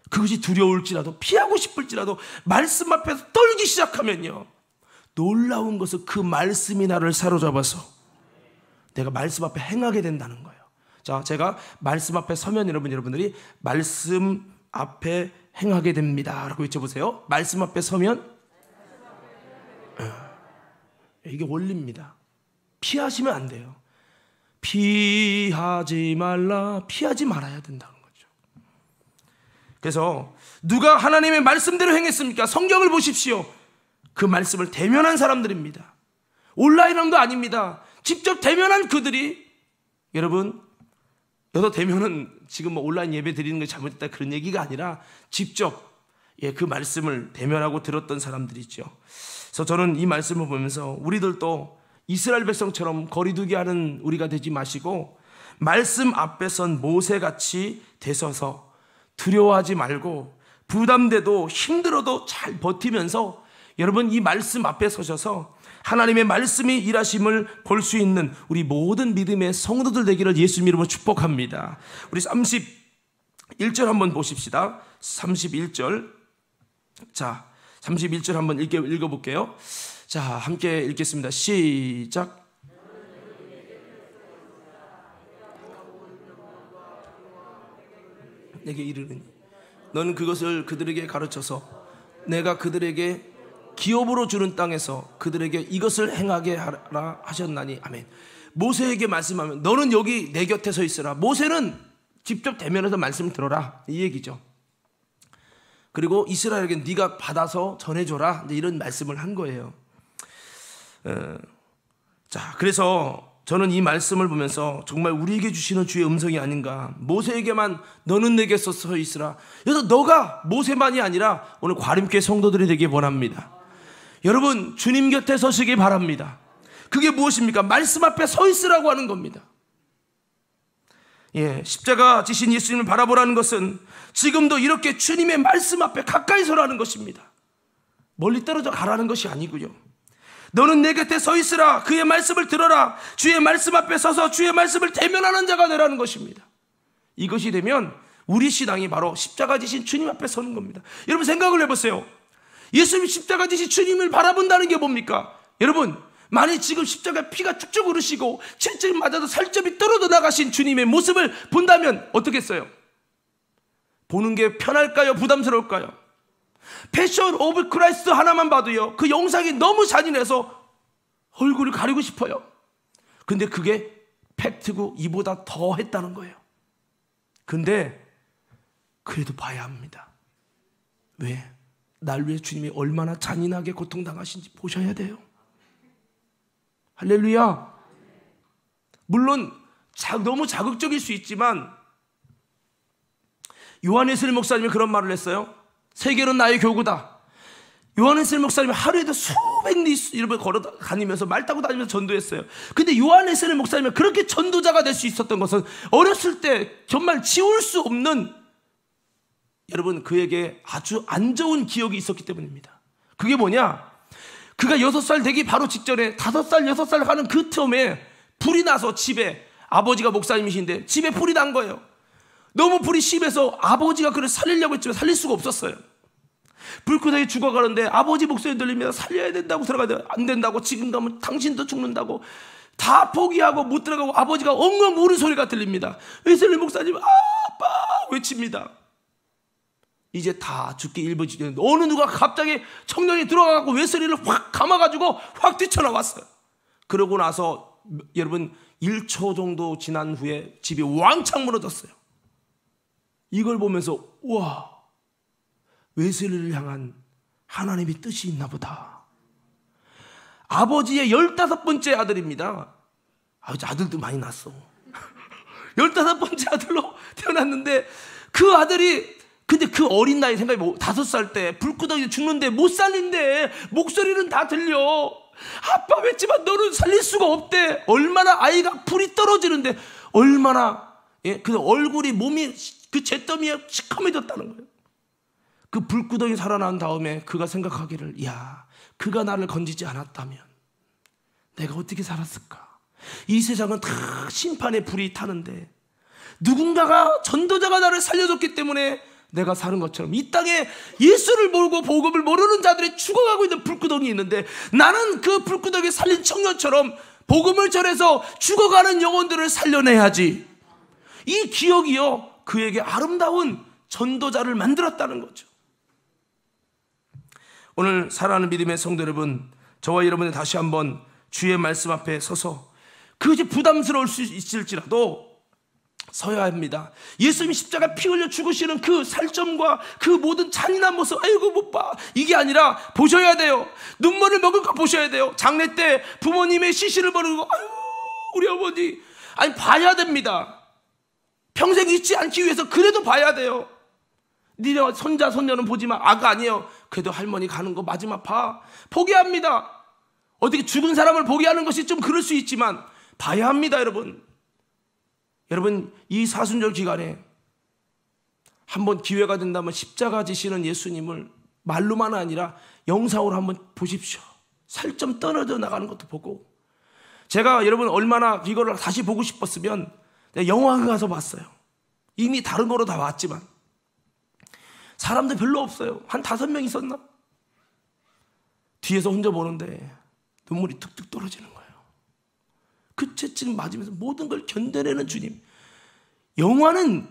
그것이 두려울지라도 피하고 싶을지라도 말씀 앞에서 떨기 시작하면요. 놀라운 것은 그 말씀이 나를 사로잡아서 내가 말씀 앞에 행하게 된다는 거예요. 자, 제가 말씀 앞에 서면 여러분 여러분들이 말씀 앞에 행하게 됩니다라고 외쳐 보세요. 말씀 앞에 서면 예. 이게 원리입니다. 피하시면 안 돼요. 피하지 말라. 피하지 말아야 된다는 거죠. 그래서 누가 하나님의 말씀대로 행했습니까? 성경을 보십시오. 그 말씀을 대면한 사람들입니다. 온라인함도 아닙니다. 직접 대면한 그들이 여러분 여서 되면은 지금 뭐 온라인 예배 드리는 게 잘못됐다 그런 얘기가 아니라 직접 예, 그 말씀을 대면하고 들었던 사람들이 있죠. 그래서 저는 이 말씀을 보면서 우리들도 이스라엘 백성처럼 거리두기 하는 우리가 되지 마시고 말씀 앞에선 모세같이 되서서 두려워하지 말고 부담돼도 힘들어도 잘 버티면서 여러분 이 말씀 앞에 서셔서 하나님의 말씀이 일하심을 볼 수 있는 우리 모든 믿음의 성도들 되기를 예수님 이름으로 축복합니다. 우리 31절 한번 보십시다. 31절. 자, 31절 한번 읽어볼게요. 자, 함께 읽겠습니다. 시작. 내게 이르는 너는 그것을 그들에게 가르쳐서 내가 그들에게 기업으로 주는 땅에서 그들에게 이것을 행하게 하라 하셨나니 아멘. 모세에게 말씀하면 너는 여기 내 곁에 서 있으라. 모세는 직접 대면해서 말씀 들어라 이 얘기죠. 그리고 이스라엘에게 네가 받아서 전해줘라 이런 말씀을 한 거예요. 어, 자 그래서 저는 이 말씀을 보면서 정말 우리에게 주시는 주의 음성이 아닌가. 모세에게만 너는 내게 서서 있으라. 그래서 너가 모세만이 아니라 오늘 과림교 성도들이 되길 원합니다. 여러분, 주님 곁에 서시기 바랍니다. 그게 무엇입니까? 말씀 앞에 서 있으라고 하는 겁니다. 예, 십자가 지신 예수님을 바라보라는 것은 지금도 이렇게 주님의 말씀 앞에 가까이 서라는 것입니다. 멀리 떨어져 가라는 것이 아니고요. 너는 내 곁에 서 있으라. 그의 말씀을 들어라. 주의 말씀 앞에 서서 주의 말씀을 대면하는 자가 되라는 것입니다. 이것이 되면 우리 신앙이 바로 십자가 지신 주님 앞에 서는 겁니다. 여러분 생각을 해보세요. 예수님 십자가 지신 주님을 바라본다는 게 뭡니까? 여러분, 만일 지금 십자가 피가 쭉쭉 흐르시고 칠칠 맞아도 살점이 떨어져 나가신 주님의 모습을 본다면 어떻겠어요? 보는 게 편할까요? 부담스러울까요? 패션 오브 크라이스트 하나만 봐도요. 그 영상이 너무 잔인해서 얼굴을 가리고 싶어요. 근데 그게 팩트고 이보다 더 했다는 거예요. 근데 그래도 봐야 합니다. 왜? 날 위해 주님이 얼마나 잔인하게 고통당하신지 보셔야 돼요. 할렐루야! 물론 자, 너무 자극적일 수 있지만 요한예슬 목사님이 그런 말을 했어요. 세계는 나의 교구다. 요한예슬 목사님이 하루에도 수백 리스 이름을 걸어 다니면서 말 타고 다니면서 전도했어요. 근데 요한예슬 목사님이 그렇게 전도자가 될 수 있었던 것은 어렸을 때 정말 지울 수 없는 여러분 그에게 아주 안 좋은 기억이 있었기 때문입니다. 그게 뭐냐? 그가 여섯 살 되기 바로 직전에 다섯 살 여섯 살 하는 그 틈에 불이 나서 집에 아버지가 목사님이신데 집에 불이 난 거예요. 너무 불이 심해서 아버지가 그를 살리려고 했지만 살릴 수가 없었어요. 불그닥에 죽어가는데 아버지 목소리 들리면 살려야 된다고 들어가야 안 된다고 지금 가면 당신도 죽는다고 다 포기하고 못 들어가고 아버지가 엉엉 우는 소리가 들립니다. 웨슬리 목사님 아빠 외칩니다. 이제 다 죽기 일부 지는데 어느 누가 갑자기 청년이 들어가갖고 외소리를 확 감아가지고 확 뛰쳐나왔어요. 그러고 나서 여러분 1초 정도 지난 후에 집이 왕창 무너졌어요. 이걸 보면서 와 외세를 향한 하나님의 뜻이 있나 보다. 아버지의 열다섯 번째 아들입니다. 아, 아들도 많이 낳았어. 열다섯 번째 아들로 태어났는데 그 아들이 근데 그 어린 나이 생각이 뭐 다섯 살 때 불구덩이 죽는데 못살린데 목소리는 다 들려. 아빠 했지만 너는 살릴 수가 없대. 얼마나 아이가 불이 떨어지는데 얼마나 예? 그 얼굴이 몸이 그 잿더미에 시커매졌다는 거예요. 그 불구덩이 살아난 다음에 그가 생각하기를 야 그가 나를 건지지 않았다면 내가 어떻게 살았을까? 이 세상은 다 심판의 불이 타는데 누군가가 전도자가 나를 살려줬기 때문에 내가 사는 것처럼 이 땅에 예수를 모르고 복음을 모르는 자들이 죽어가고 있는 불구덩이 있는데 나는 그 불구덩이 살린 청년처럼 복음을 전해서 죽어가는 영혼들을 살려내야지. 이 기억이요. 그에게 아름다운 전도자를 만들었다는 거죠. 오늘 사아가는 믿음의 성도 여러분, 저와 여러분이 다시 한번 주의 말씀 앞에 서서 그것이 부담스러울 수 있을지라도 서야 합니다. 예수님이 십자가 피 흘려 죽으시는 그 살점과 그 모든 잔인한 모습, 아이고 못 봐. 이게 아니라 보셔야 돼요. 눈물을 먹을 거 보셔야 돼요. 장례 때 부모님의 시신을 보는 거, 아유 우리 어머니, 아니 봐야 됩니다. 평생 잊지 않기 위해서 그래도 봐야 돼요. 니네 손자 손녀는 보지만 아가 아니에요. 그래도 할머니 가는 거 마지막 봐. 포기합니다. 어떻게 죽은 사람을 포기하는 것이 좀 그럴 수 있지만 봐야 합니다, 여러분. 여러분 이 사순절 기간에 한번 기회가 된다면 십자가 지시는 예수님을 말로만 아니라 영상으로 한번 보십시오. 살좀 떨어져 나가는 것도 보고 제가 여러분 얼마나 이거를 다시 보고 싶었으면 영화관 가서 봤어요. 이미 다른 거로 다 봤지만 사람들 별로 없어요. 한 다섯 명 있었나? 뒤에서 혼자 보는데 눈물이 툭툭 떨어지는 거예요. 그 채찍 맞으면서 모든 걸 견뎌내는 주님. 영화는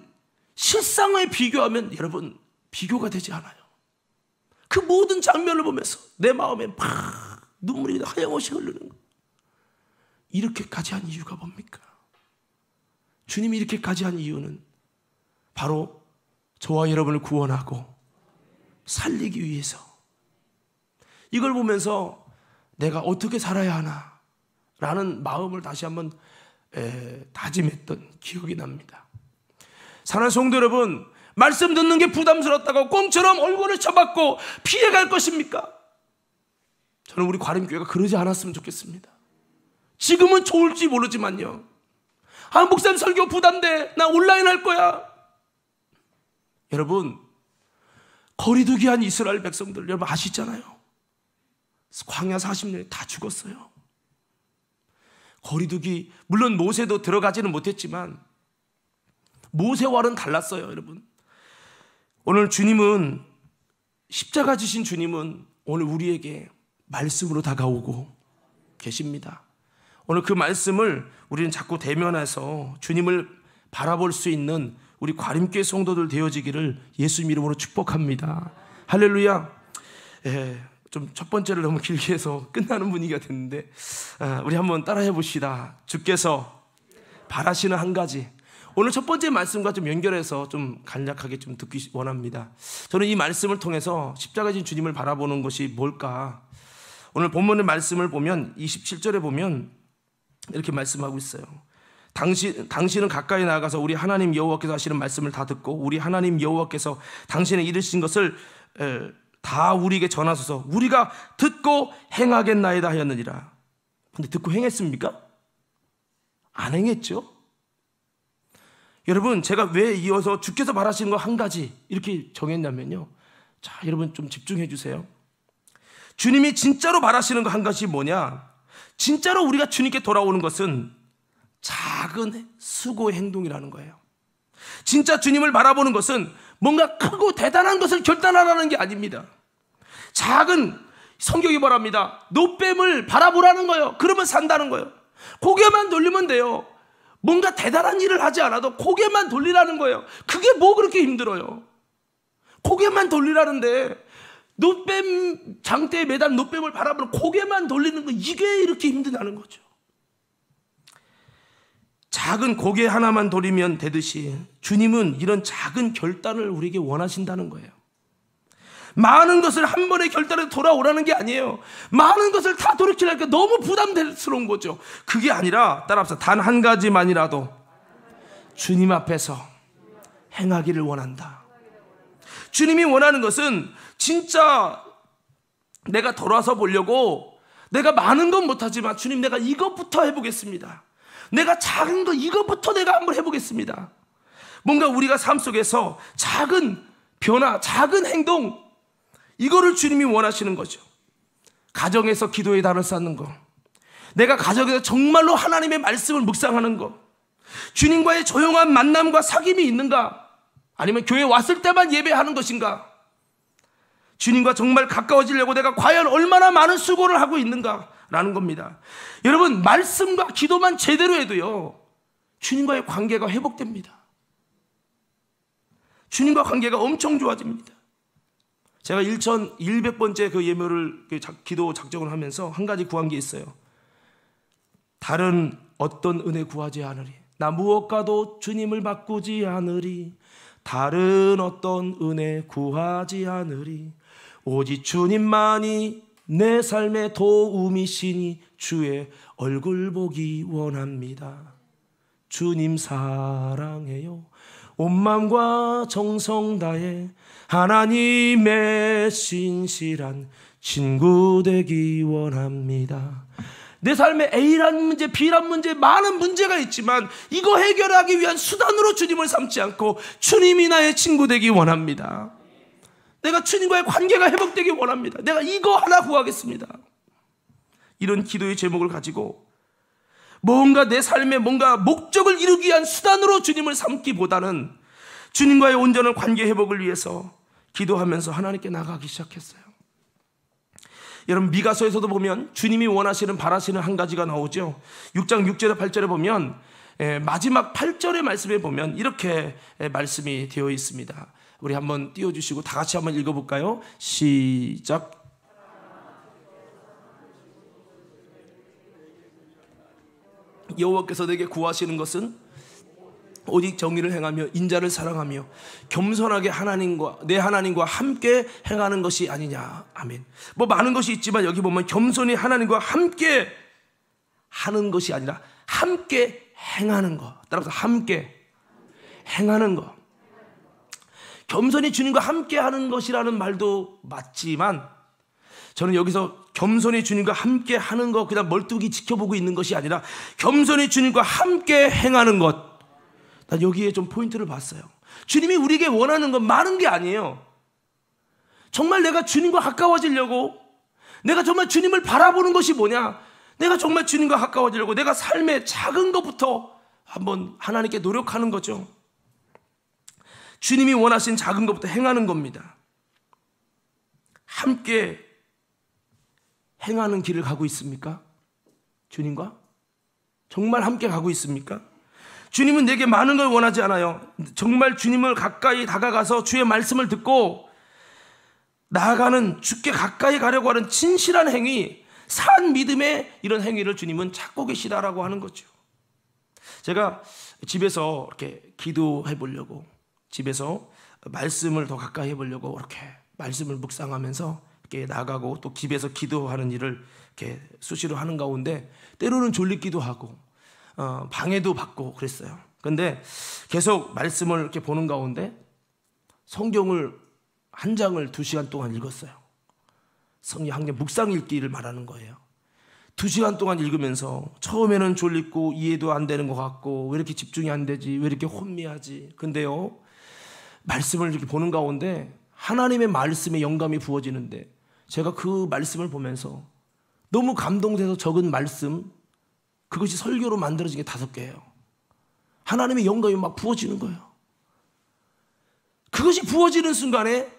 실상에 비교하면 여러분 비교가 되지 않아요. 그 모든 장면을 보면서 내 마음에 막 눈물이 하염없이 흐르는 거. 이렇게까지 한 이유가 뭡니까? 주님이 이렇게까지 한 이유는 바로 저와 여러분을 구원하고 살리기 위해서 이걸 보면서 내가 어떻게 살아야 하나 라는 마음을 다시 한번 다짐했던 기억이 납니다. 사랑하는 성도 여러분, 말씀 듣는 게 부담스럽다고 꽁처럼 얼굴을 쳐박고 피해갈 것입니까? 저는 우리 과림교회가 그러지 않았으면 좋겠습니다. 지금은 좋을지 모르지만요. 아, 목사님 설교 부담돼. 나 온라인 할 거야. 여러분, 거리두기 한 이스라엘 백성들 여러분 아시잖아요. 광야 40년이 다 죽었어요. 거리두기 물론 모세도 들어가지는 못했지만 모세와는 달랐어요, 여러분. 오늘 주님은 십자가 지신 주님은 오늘 우리에게 말씀으로 다가오고 계십니다. 오늘 그 말씀을 우리는 자꾸 대면해서 주님을 바라볼 수 있는 우리 과림교 성도들 되어지기를 예수님 이름으로 축복합니다. 할렐루야. 예, 좀첫 번째를 너무 길게 해서 끝나는 분위기가 됐는데 아, 우리 한번 따라해 봅시다. 주께서 바라시는 한 가지. 오늘 첫 번째 말씀과 좀 연결해서 좀 간략하게 좀 듣기 원합니다. 저는 이 말씀을 통해서 십자가 진 주님을 바라보는 것이 뭘까? 오늘 본문의 말씀을 보면 27절에 보면 이렇게 말씀하고 있어요. 당신, 당신은 가까이 나아가서 우리 하나님 여호와께서 하시는 말씀을 다 듣고 우리 하나님 여호와께서 당신의 이르신 것을 에, 다 우리에게 전하소서 우리가 듣고 행하겠나이다 하였느니라. 근데 듣고 행했습니까? 안 행했죠? 여러분, 제가 왜 이어서 주께서 말하시는 거 한 가지 이렇게 정했냐면요. 자, 여러분 좀 집중해 주세요. 주님이 진짜로 말하시는 거 한 가지 뭐냐? 진짜로 우리가 주님께 돌아오는 것은 작은 수고의 행동이라는 거예요. 진짜 주님을 바라보는 것은 뭔가 크고 대단한 것을 결단하라는 게 아닙니다. 작은 성격이 말랍니다 노뱀을 바라보라는 거예요. 그러면 산다는 거예요. 고개만 돌리면 돼요. 뭔가 대단한 일을 하지 않아도 고개만 돌리라는 거예요. 그게 뭐 그렇게 힘들어요? 고개만 돌리라는데 노뱀 장대에 매달 노뱀을 바라보는 고개만 돌리는 거 이게 이렇게 힘드다는 거죠. 작은 고개 하나만 돌리면 되듯이 주님은 이런 작은 결단을 우리에게 원하신다는 거예요. 많은 것을 한 번에 결단해 돌아오라는 게 아니에요. 많은 것을 다 돌이키려니까 너무 부담스러운 거죠. 그게 아니라 따라합단한 가지만이라도 주님 앞에서 행하기를 원한다. 주님이 원하는 것은 진짜 내가 돌아서 보려고 내가 많은 건 못하지만 주님 내가 이것부터 해보겠습니다. 내가 작은 거 이것부터 내가 한번 해보겠습니다. 뭔가 우리가 삶 속에서 작은 변화, 작은 행동 이거를 주님이 원하시는 거죠. 가정에서 기도의 단을 쌓는 거. 내가 가정에서 정말로 하나님의 말씀을 묵상하는 거. 주님과의 조용한 만남과 사귐이 있는가? 아니면 교회 왔을 때만 예배하는 것인가? 주님과 정말 가까워지려고 내가 과연 얼마나 많은 수고를 하고 있는가? 라는 겁니다. 여러분, 말씀과 기도만 제대로 해도요, 주님과의 관계가 회복됩니다. 주님과 관계가 엄청 좋아집니다. 제가 1100번째 그 예묘를 그 기도 작정을 하면서 한 가지 구한 게 있어요. 다른 어떤 은혜 구하지 않으리. 나 무엇과도 주님을 바꾸지 않으리. 다른 어떤 은혜 구하지 않으리. 오직 주님만이 내 삶의 도움이시니 주의 얼굴 보기 원합니다. 주님 사랑해요. 온 마음과 정성 다해 하나님의 신실한 친구 되기 원합니다. 내 삶에 A란 문제, B란 문제, 많은 문제가 있지만 이거 해결하기 위한 수단으로 주님을 삼지 않고 주님이 나의 친구 되기 원합니다. 내가 주님과의 관계가 회복되길 원합니다. 내가 이거 하나 구하겠습니다. 이런 기도의 제목을 가지고 뭔가 내 삶에 뭔가 목적을 이루기 위한 수단으로 주님을 삼기보다는 주님과의 온전한 관계 회복을 위해서 기도하면서 하나님께 나가기 시작했어요. 여러분 미가서에서도 보면 주님이 원하시는 바라시는 한 가지가 나오죠. 6장 6절에 8절에 보면 예, 마지막 8절의 말씀에 보면 이렇게 예, 말씀이 되어 있습니다. 우리 한번 띄워주시고 다 같이 한번 읽어볼까요? 시작. 여호와께서 내게 구하시는 것은 오직 정의를 행하며 인자를 사랑하며 겸손하게 하나님과 내 하나님과 함께 행하는 것이 아니냐. 아멘. 뭐 많은 것이 있지만 여기 보면 겸손히 하나님과 함께 하는 것이 아니라 함께 행하는 것. 따라서 함께 행하는 것. 겸손히 주님과 함께 하는 것이라는 말도 맞지만 저는 여기서 겸손히 주님과 함께 하는 것 그냥 멀뚱히 지켜보고 있는 것이 아니라 겸손히 주님과 함께 행하는 것. 난 여기에 좀 포인트를 봤어요. 주님이 우리에게 원하는 건 많은 게 아니에요. 정말 내가 주님과 가까워지려고 내가 정말 주님을 바라보는 것이 뭐냐? 내가 정말 주님과 가까워지려고 내가 삶의 작은 것부터 한번 하나님께 노력하는 거죠. 주님이 원하신 작은 것부터 행하는 겁니다. 함께 행하는 길을 가고 있습니까? 주님과? 정말 함께 가고 있습니까? 주님은 내게 많은 걸 원하지 않아요. 정말 주님을 가까이 다가가서 주의 말씀을 듣고 나아가는 주께 가까이 가려고 하는 진실한 행위, 산 믿음의 이런 행위를 주님은 찾고 계시다라고 하는 거죠. 제가 집에서 이렇게 기도해 보려고 집에서 말씀을 더 가까이 해보려고 이렇게 말씀을 묵상하면서 이렇게 나가고 또 집에서 기도하는 일을 이렇게 수시로 하는 가운데 때로는 졸리기도 하고 어, 방해도 받고 그랬어요. 근데 계속 말씀을 이렇게 보는 가운데 성경을 한 장을 두 시간 동안 읽었어요. 성경 한 개 묵상 읽기를 말하는 거예요. 두 시간 동안 읽으면서 처음에는 졸리고 이해도 안 되는 것 같고 왜 이렇게 집중이 안 되지 왜 이렇게 혼미하지 근데요 말씀을 이렇게 보는 가운데 하나님의 말씀에 영감이 부어지는데 제가 그 말씀을 보면서 너무 감동돼서 적은 말씀 그것이 설교로 만들어진 게 다섯 개예요. 하나님의 영감이 막 부어지는 거예요. 그것이 부어지는 순간에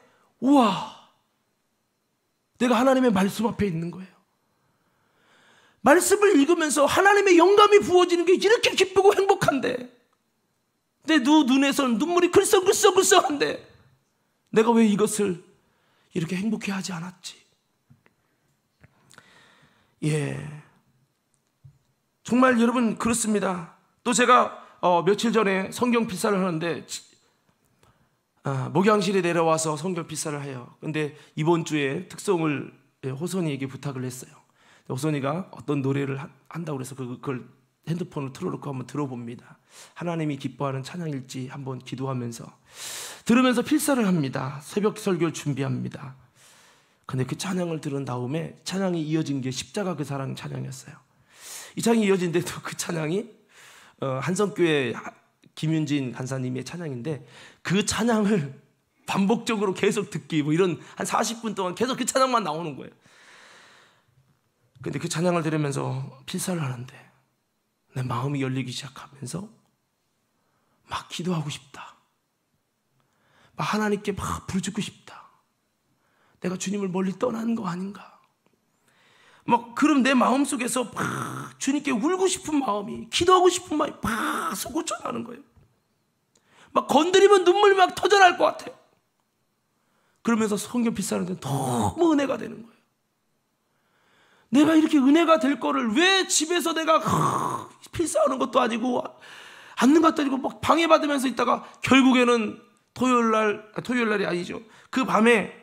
우와 내가 하나님의 말씀 앞에 있는 거예요. 말씀을 읽으면서 하나님의 영감이 부어지는 게 이렇게 기쁘고 행복한데 내두 눈에선 눈물이 글썽글썽글썽한데 내가 왜 이것을 이렇게 행복해 하지 않았지? 예. 정말 여러분 그렇습니다. 또 제가 어, 며칠 전에 성경 필사를 하는데 아, 목양실에 내려와서 성경 필사를 해요. 근데 이번 주에 특성을 예, 호선이에게 부탁을 했어요. 호선이가 어떤 노래를 한다고 그래서 그, 그걸 핸드폰을 틀어놓고 한번 들어봅니다. 하나님이 기뻐하는 찬양일지 한번 기도하면서 들으면서 필사를 합니다. 새벽 설교 준비합니다. 근데 그 찬양을 들은 다음에 찬양이 이어진 게 십자가 그 사랑 찬양이었어요. 이 찬양이 이어진데도 그 찬양이 어, 한성교회 김윤진 간사님의 찬양인데 그 찬양을 반복적으로 계속 듣기 뭐 이런 한 40분 동안 계속 그 찬양만 나오는 거예요. 근데 그 찬양을 들으면서 필사를 하는데 내 마음이 열리기 시작하면서 막 기도하고 싶다. 막 하나님께 막 부르짖고 싶다. 내가 주님을 멀리 떠나는거 아닌가? 막 그럼 내 마음 속에서 막 주님께 울고 싶은 마음이 기도하고 싶은 마음이 막 솟구쳐나는 거예요. 막 건드리면 눈물 막 터져날 것 같아요. 그러면서 성경 비싸는데 너무 은혜가 되는 거예요. 내가 이렇게 은혜가 될 거를 왜 집에서 내가 필사하는 것도 아니고 앉는 것도 아니고 막 방해받으면서 있다가 결국에는 토요일 날 아, 토요일 날이 아니죠. 그 밤에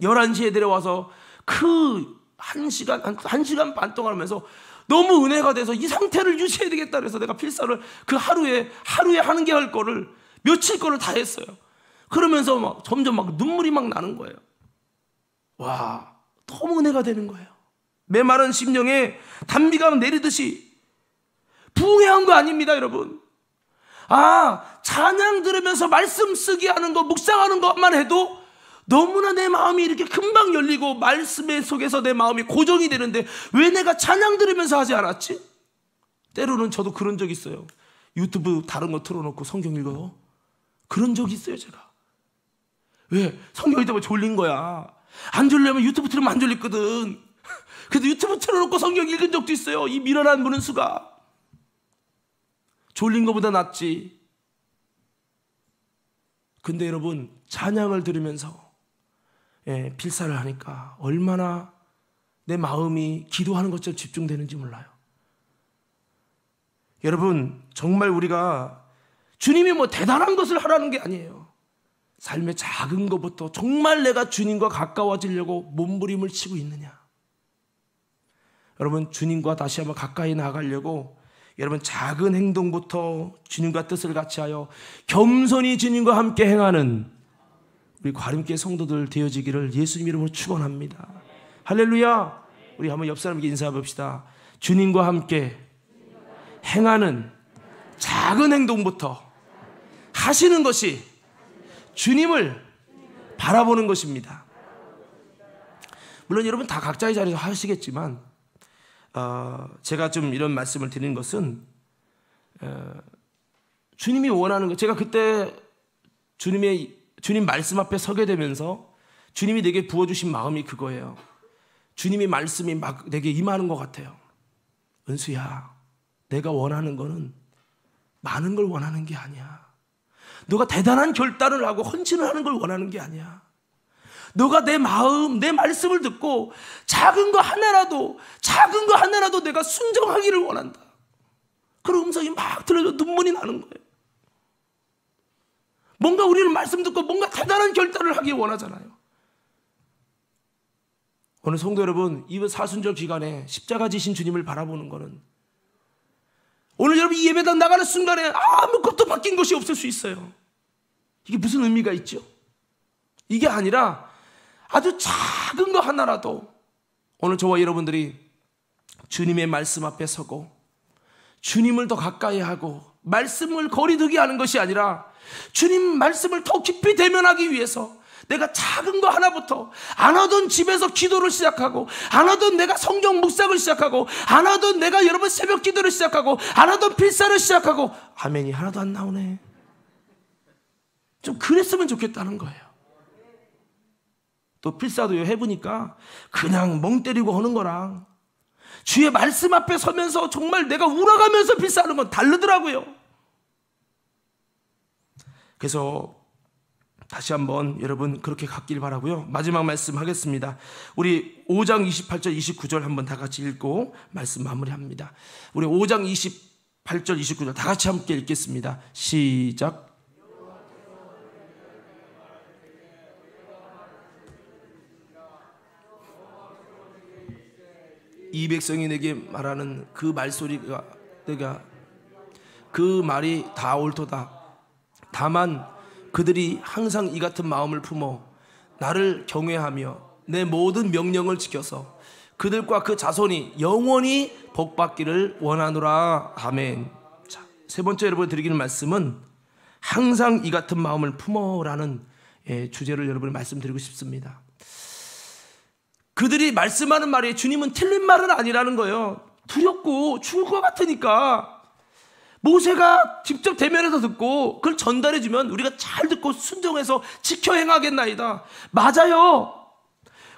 11시에 내려와서 그 1시간 한, 1시간 반 동안 하면서 너무 은혜가 돼서 이 상태를 유지해야 되겠다 그래서 내가 필사를 그 하루에 하루에 하는 게 할 거를 며칠 거를 다 했어요. 그러면서 막 점점 막 눈물이 막 나는 거예요. 와, 너무 은혜가 되는 거예요. 메마른 심령에 단비가 내리듯이 부흥한 거 아닙니다, 여러분. 아, 찬양 들으면서 말씀 쓰기 하는 거, 묵상하는 것만 해도 너무나 내 마음이 이렇게 금방 열리고 말씀의 속에서 내 마음이 고정이 되는데 왜 내가 찬양 들으면서 하지 않았지? 때로는 저도 그런 적 있어요. 유튜브 다른 거 틀어놓고 성경 읽어요. 그런 적 있어요, 제가. 왜? 성경 읽다 보면 뭐 졸린 거야. 안 졸려면 유튜브 틀으면 안 졸리거든. 그래데 유튜브 틀어놓고 성경 읽은 적도 있어요. 이 미련한 무는 수가. 졸린 것보다 낫지. 근데 여러분, 찬양을 들으면서 예, 필사를 하니까 얼마나 내 마음이 기도하는 것처럼 집중되는지 몰라요. 여러분, 정말 우리가 주님이 뭐 대단한 것을 하라는 게 아니에요. 삶의 작은 것부터 정말 내가 주님과 가까워지려고 몸부림을 치고 있느냐. 여러분 주님과 다시 한번 가까이 나가려고 여러분 작은 행동부터 주님과 뜻을 같이하여 겸손히 주님과 함께 행하는 우리 과름계 성도들 되어지기를 예수님 이름으로 축원합니다. 할렐루야. 우리 한번 옆 사람에게 인사해 봅시다. 주님과 함께 행하는 작은 행동부터 하시는 것이 주님을 바라보는 것입니다. 물론 여러분 다 각자의 자리에서 하시겠지만 어, 제가 좀 이런 말씀을 드린 것은 어, 주님이 원하는 것. 제가 그때 주님의 주님 말씀 앞에 서게 되면서 주님이 내게 부어주신 마음이 그거예요. 주님이 말씀이 막 내게 임하는 것 같아요. 은수야, 내가 원하는 거는 많은 걸 원하는 게 아니야. 너가 대단한 결단을 하고 헌신을 하는 걸 원하는 게 아니야. 너가 내 마음, 내 말씀을 듣고 작은 거 하나라도, 작은 거 하나라도 내가 순정하기를 원한다. 그런 음성이 막 들려서 눈물이 나는 거예요. 뭔가 우리는 말씀 듣고 뭔가 대단한 결단을 하기 원하잖아요. 오늘 성도 여러분, 이 사순절 기간에 십자가 지신 주님을 바라보는 것은 오늘 여러분 이 예배당 나가는 순간에 아무것도 바뀐 것이 없을 수 있어요. 이게 무슨 의미가 있죠? 이게 아니라 아주 작은 거 하나라도 오늘 저와 여러분들이 주님의 말씀 앞에 서고 주님을 더 가까이 하고 말씀을 거리두기 하는 것이 아니라 주님 말씀을 더 깊이 대면하기 위해서 내가 작은 거 하나부터 안 하던 집에서 기도를 시작하고 안 하던 내가 성경 묵상을 시작하고 안 하던 내가 여러분 새벽 기도를 시작하고 안 하던 필사를 시작하고 아멘이 하나도 안 나오네. 좀 그랬으면 좋겠다는 거예요. 또 필사도요 해보니까 그냥 멍 때리고 하는 거랑 주의 말씀 앞에 서면서 정말 내가 울어가면서 필사하는 건 다르더라고요. 그래서 다시 한번 여러분 그렇게 갖길 바라고요. 마지막 말씀 하겠습니다. 우리 5장 28절 29절 한번 다 같이 읽고 말씀 마무리합니다. 우리 5장 28절 29절 다 같이 함께 읽겠습니다. 시작. 이 백성이 내게 말하는 그 말소리가 내가 그 말이 다 옳도다. 다만 그들이 항상 이 같은 마음을 품어 나를 경외하며 내 모든 명령을 지켜서 그들과 그 자손이 영원히 복받기를 원하노라. 아멘. 자, 세 번째 여러분 드리는 말씀은 항상 이 같은 마음을 품어라는 예, 주제를 여러분 말씀드리고 싶습니다. 그들이 말씀하는 말이 주님은 틀린 말은 아니라는 거예요. 두렵고 죽을 것 같으니까 모세가 직접 대면해서 듣고 그걸 전달해 주면 우리가 잘 듣고 순종해서 지켜 행하겠나이다. 맞아요.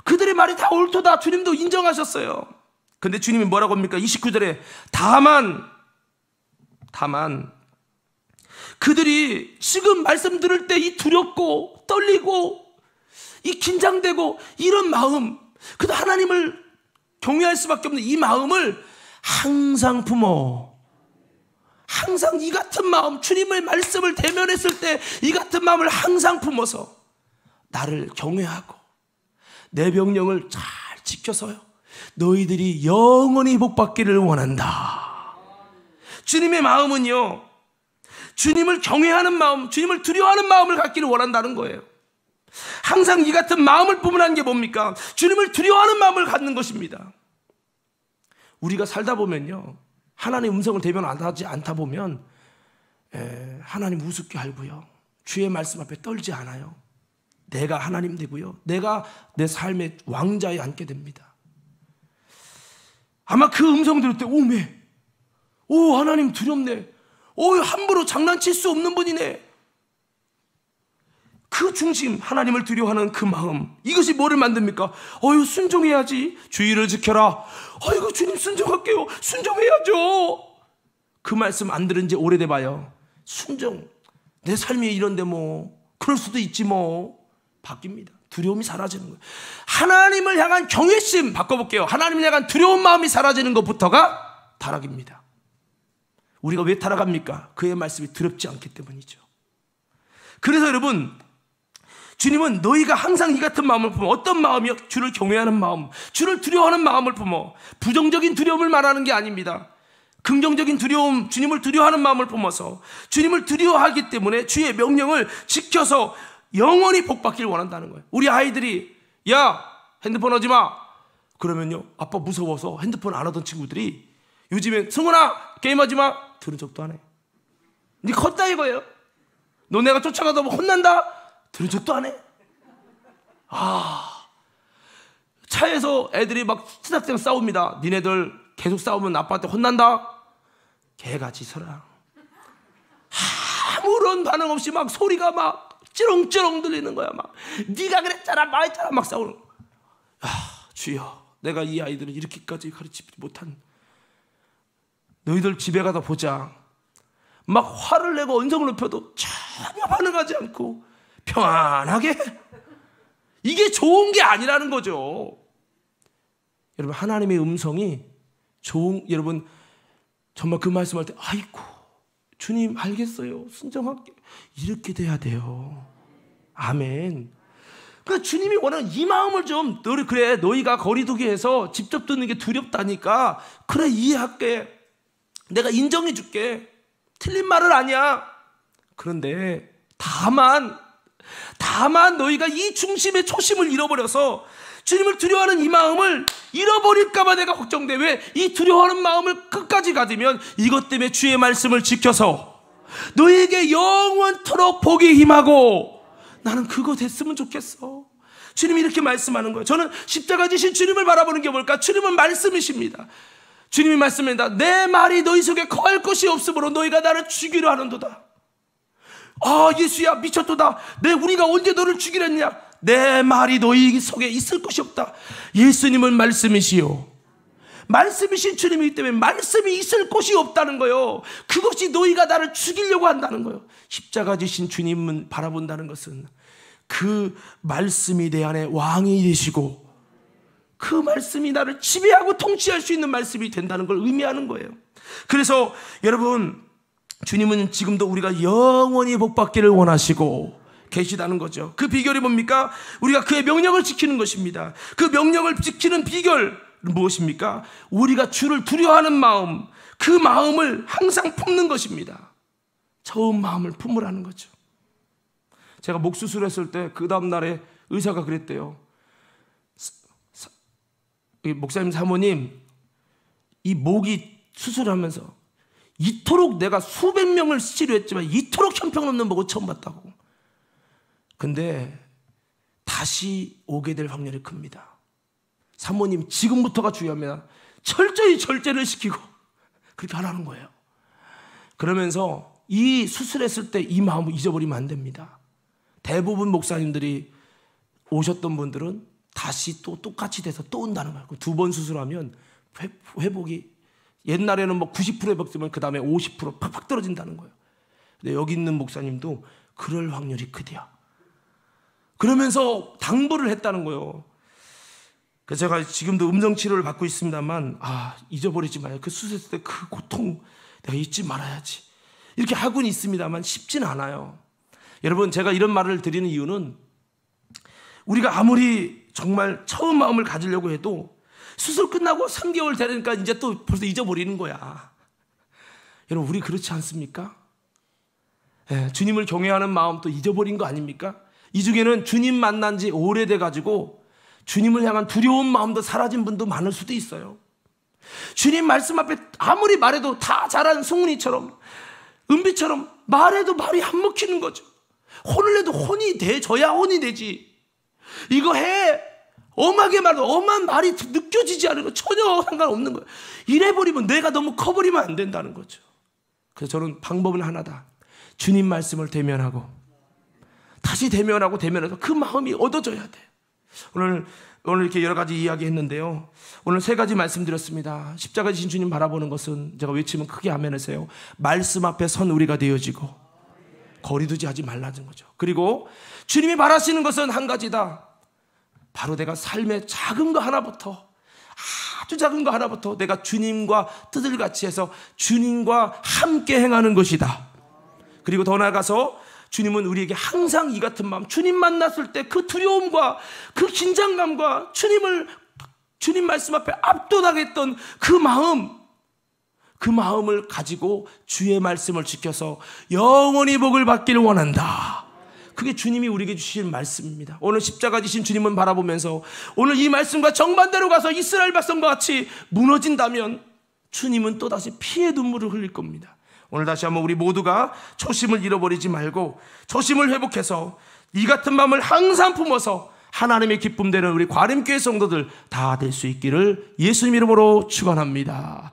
그들의 말이 다 옳도다. 주님도 인정하셨어요. 근데 주님이 뭐라고 합니까? 29절에 다만 다만 그들이 지금 말씀 들을 때 이 두렵고 떨리고 이 긴장되고 이런 마음 그래도 하나님을 경외할 수밖에 없는 이 마음을 항상 품어. 항상 이 같은 마음, 주님의 말씀을 대면했을 때 이 같은 마음을 항상 품어서 나를 경외하고 내 병령을 잘 지켜서요. 너희들이 영원히 복받기를 원한다. 주님의 마음은요. 주님을 경외하는 마음, 주님을 두려워하는 마음을 갖기를 원한다는 거예요. 항상 이 같은 마음을 뿜어라는게 뭡니까? 주님을 두려워하는 마음을 갖는 것입니다. 우리가 살다 보면요. 하나님 음성을 대변하지 않다 보면 에, 예, 하나님 우습게 알고요. 주의 말씀 앞에 떨지 않아요. 내가 하나님 되고요. 내가 내 삶의 왕자에 앉게 됩니다. 아마 그 음성 들을 때 오메. 오 하나님 두렵네. 오 함부로 장난칠 수 없는 분이네. 그 중심, 하나님을 두려워하는 그 마음. 이것이 뭐를 만듭니까? 어유 순종해야지. 주의를 지켜라. 어이구, 주님 순종할게요. 순종해야죠. 그 말씀 안 들은 지 오래돼 봐요. 순종. 내 삶이 이런데 뭐. 그럴 수도 있지 뭐. 바뀝니다. 두려움이 사라지는 거예요. 하나님을 향한 경외심 바꿔볼게요. 하나님을 향한 두려운 마음이 사라지는 것부터가 타락입니다. 우리가 왜 타락합니까? 그의 말씀이 두렵지 않기 때문이죠. 그래서 여러분, 주님은 너희가 항상 이 같은 마음을 품어 어떤 마음이요? 주를 경외하는 마음, 주를 두려워하는 마음을 품어 부정적인 두려움을 말하는 게 아닙니다. 긍정적인 두려움, 주님을 두려워하는 마음을 품어서 주님을 두려워하기 때문에 주의 명령을 지켜서 영원히 복받기를 원한다는 거예요. 우리 아이들이 야 핸드폰 하지 마. 그러면요 아빠 무서워서 핸드폰 안 하던 친구들이 요즘엔 승훈아 게임하지 마 들은 적도 안 해. 니 컸다 이거예요. 너내가 쫓아가다 보면 뭐 혼난다? 들은 척도 안 해. 아. 차에서 애들이 막 치닥치닥 싸웁니다. 니네들 계속 싸우면 아빠한테 혼난다. 개같이 서라. 아무런 반응 없이 막 소리가 막 찌렁찌렁 들리는 거야. 막 네가 그랬잖아, 말했잖아, 막 싸우는. 야, 주여, 내가 이 아이들을 이렇게까지 가르치지 못한. 너희들 집에 가다 보자. 막 화를 내고 언성을 높여도 전혀 반응하지 않고 편안하게 이게 좋은 게 아니라는 거죠. 여러분, 하나님의 음성이 좋은, 여러분, 정말 그 말씀할 때, 아이고, 주님 알겠어요. 순정할게. 이렇게 돼야 돼요. 아멘. 그러니까 주님이 원하는 이 마음을 좀 너를 그래 너희가 거리두기 해서 직접 듣는 게 두렵다니까 그래 이해할게 내가 인정해 줄게 틀린 말은 아니야 그런데 다만 다만 너희가 이 중심의 초심을 잃어버려서 주님을 두려워하는 이 마음을 잃어버릴까봐 내가 걱정돼. 왜? 이 두려워하는 마음을 끝까지 가지면 이것 때문에 주의 말씀을 지켜서 너에게 희 영원토록 복이 힘하고 나는 그거 됐으면 좋겠어. 주님이 이렇게 말씀하는 거예요. 저는 십자가 지신 주님을 바라보는 게 뭘까? 주님은 말씀이십니다. 주님이 말씀입니다. 내 말이 너희 속에 거할 것이 없으므로 너희가 나를 죽이려 하는도다. 아 예수야 미쳤도다. 내 우리가 언제 너를 죽이랬냐? 내 말이 너희 속에 있을 것이 없다. 예수님은 말씀이시오 말씀이신 주님이기 때문에 말씀이 있을 곳이 없다는 거요. 그것이 너희가 나를 죽이려고 한다는 거요. 십자가 지신 주님은 바라본다는 것은 그 말씀이 내 안에 왕이 되시고 그 말씀이 나를 지배하고 통치할 수 있는 말씀이 된다는 걸 의미하는 거예요. 그래서 여러분 주님은 지금도 우리가 영원히 복받기를 원하시고 계시다는 거죠. 그 비결이 뭡니까? 우리가 그의 명령을 지키는 것입니다. 그 명령을 지키는 비결 무엇입니까? 우리가 주를 두려워하는 마음, 그 마음을 항상 품는 것입니다. 처음 마음을 품으라는 거죠. 제가 목 수술했을 때 그 다음 날에 의사가 그랬대요. 목사님 사모님 이 목이 수술하면서 이토록 내가 수백 명을 치료했지만 이토록 형편없는 먹을 처음 봤다고. 근데 다시 오게 될 확률이 큽니다. 사모님 지금부터가 중요합니다. 철저히 절제를 시키고 그렇게 하라는 거예요. 그러면서 이 수술했을 때 이 마음을 잊어버리면 안 됩니다. 대부분 목사님들이 오셨던 분들은 다시 또 똑같이 돼서 또 온다는 거예요. 두 번 수술하면 회복이 옛날에는 뭐 90%의 박수면그 다음에 50% 팍팍 떨어진다는 거예요. 근데 여기 있는 목사님도 그럴 확률이 크대요. 그러면서 당부를 했다는 거예요. 그래서 제가 지금도 음성 치료를 받고 있습니다만, 아, 잊어버리지 마요. 그 수술했을 때그 고통 내가 잊지 말아야지. 이렇게 하고는 있습니다만 쉽진 않아요. 여러분, 제가 이런 말을 드리는 이유는 우리가 아무리 정말 처음 마음을 가지려고 해도 수술 끝나고 3개월 되니까 이제 또 벌써 잊어버리는 거야. 여러분, 우리 그렇지 않습니까? 예, 주님을 경외하는 마음 도 잊어버린 거 아닙니까? 이 중에는 주님 만난 지 오래돼가지고 주님을 향한 두려운 마음도 사라진 분도 많을 수도 있어요. 주님 말씀 앞에 아무리 말해도 다 잘한 송은이처럼 은비처럼 말해도 말이 안 먹히는 거죠. 혼을 내도 혼이 돼줘야 혼이 되지. 이거 해 엄하게 말도 엄한 말이 느껴지지 않은거 전혀 상관없는 거예요. 이래버리면 내가 너무 커버리면 안 된다는 거죠. 그래서 저는 방법은 하나다. 주님 말씀을 대면하고 다시 대면하고 대면해서 그 마음이 얻어져야 돼 오늘 오늘 이렇게 여러 가지 이야기했는데요. 오늘 세 가지 말씀드렸습니다. 십자가 지신 주님 바라보는 것은 제가 외치면 크게 아멘하세요. 말씀 앞에 선 우리가 되어지고 거리두지 하지 말라는 거죠. 그리고 주님이 바라시는 것은 한 가지다. 바로 내가 삶의 작은 거 하나부터 아주 작은 거 하나부터 내가 주님과 뜻을 같이 해서 주님과 함께 행하는 것이다. 그리고 더 나아가서 주님은 우리에게 항상 이 같은 마음, 주님 만났을 때 그 두려움과 그 긴장감과 주님을 주님 말씀 앞에 압도당했던 그 마음, 그 마음을 가지고 주의 말씀을 지켜서 영원히 복을 받기를 원한다. 그게 주님이 우리에게 주신 말씀입니다. 오늘 십자가 지신 주님은 바라보면서 오늘 이 말씀과 정반대로 가서 이스라엘 백성과 같이 무너진다면 주님은 또다시 피의 눈물을 흘릴 겁니다. 오늘 다시 한번 우리 모두가 초심을 잃어버리지 말고 초심을 회복해서 이 같은 마음을 항상 품어서 하나님의 기쁨 되는 우리 과림교회 성도들 다 될 수 있기를 예수님 이름으로 축원합니다.